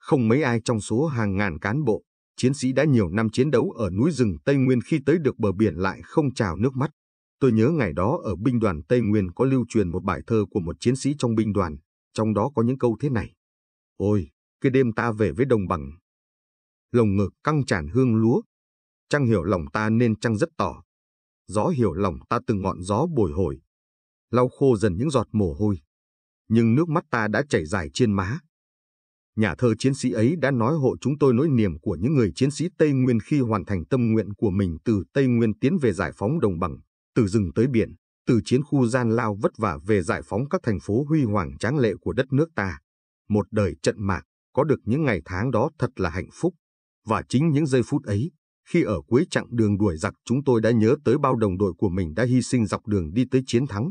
không mấy ai trong số hàng ngàn cán bộ, chiến sĩ đã nhiều năm chiến đấu ở núi rừng Tây Nguyên khi tới được bờ biển lại không trào nước mắt. Tôi nhớ ngày đó ở binh đoàn Tây Nguyên có lưu truyền một bài thơ của một chiến sĩ trong binh đoàn, trong đó có những câu thế này. Ôi, cái đêm ta về với đồng bằng. Lồng ngực căng tràn hương lúa. Trăng hiểu lòng ta nên trăng rất tỏ. Gió hiểu lòng ta từng ngọn gió bồi hồi. Lau khô dần những giọt mồ hôi. Nhưng nước mắt ta đã chảy dài trên má nhà thơ chiến sĩ ấy đã nói hộ chúng tôi nỗi niềm của những người chiến sĩ Tây Nguyên khi hoàn thành tâm nguyện của mình từ Tây Nguyên tiến về giải phóng đồng bằng, từ rừng tới biển, từ chiến khu gian lao vất vả về giải phóng các thành phố huy hoàng tráng lệ của đất nước ta. Một đời trận mạc, có được những ngày tháng đó thật là hạnh phúc. Và chính những giây phút ấy, khi ở cuối chặng đường đuổi giặc chúng tôi đã nhớ tới bao đồng đội của mình đã hy sinh dọc đường đi tới chiến thắng,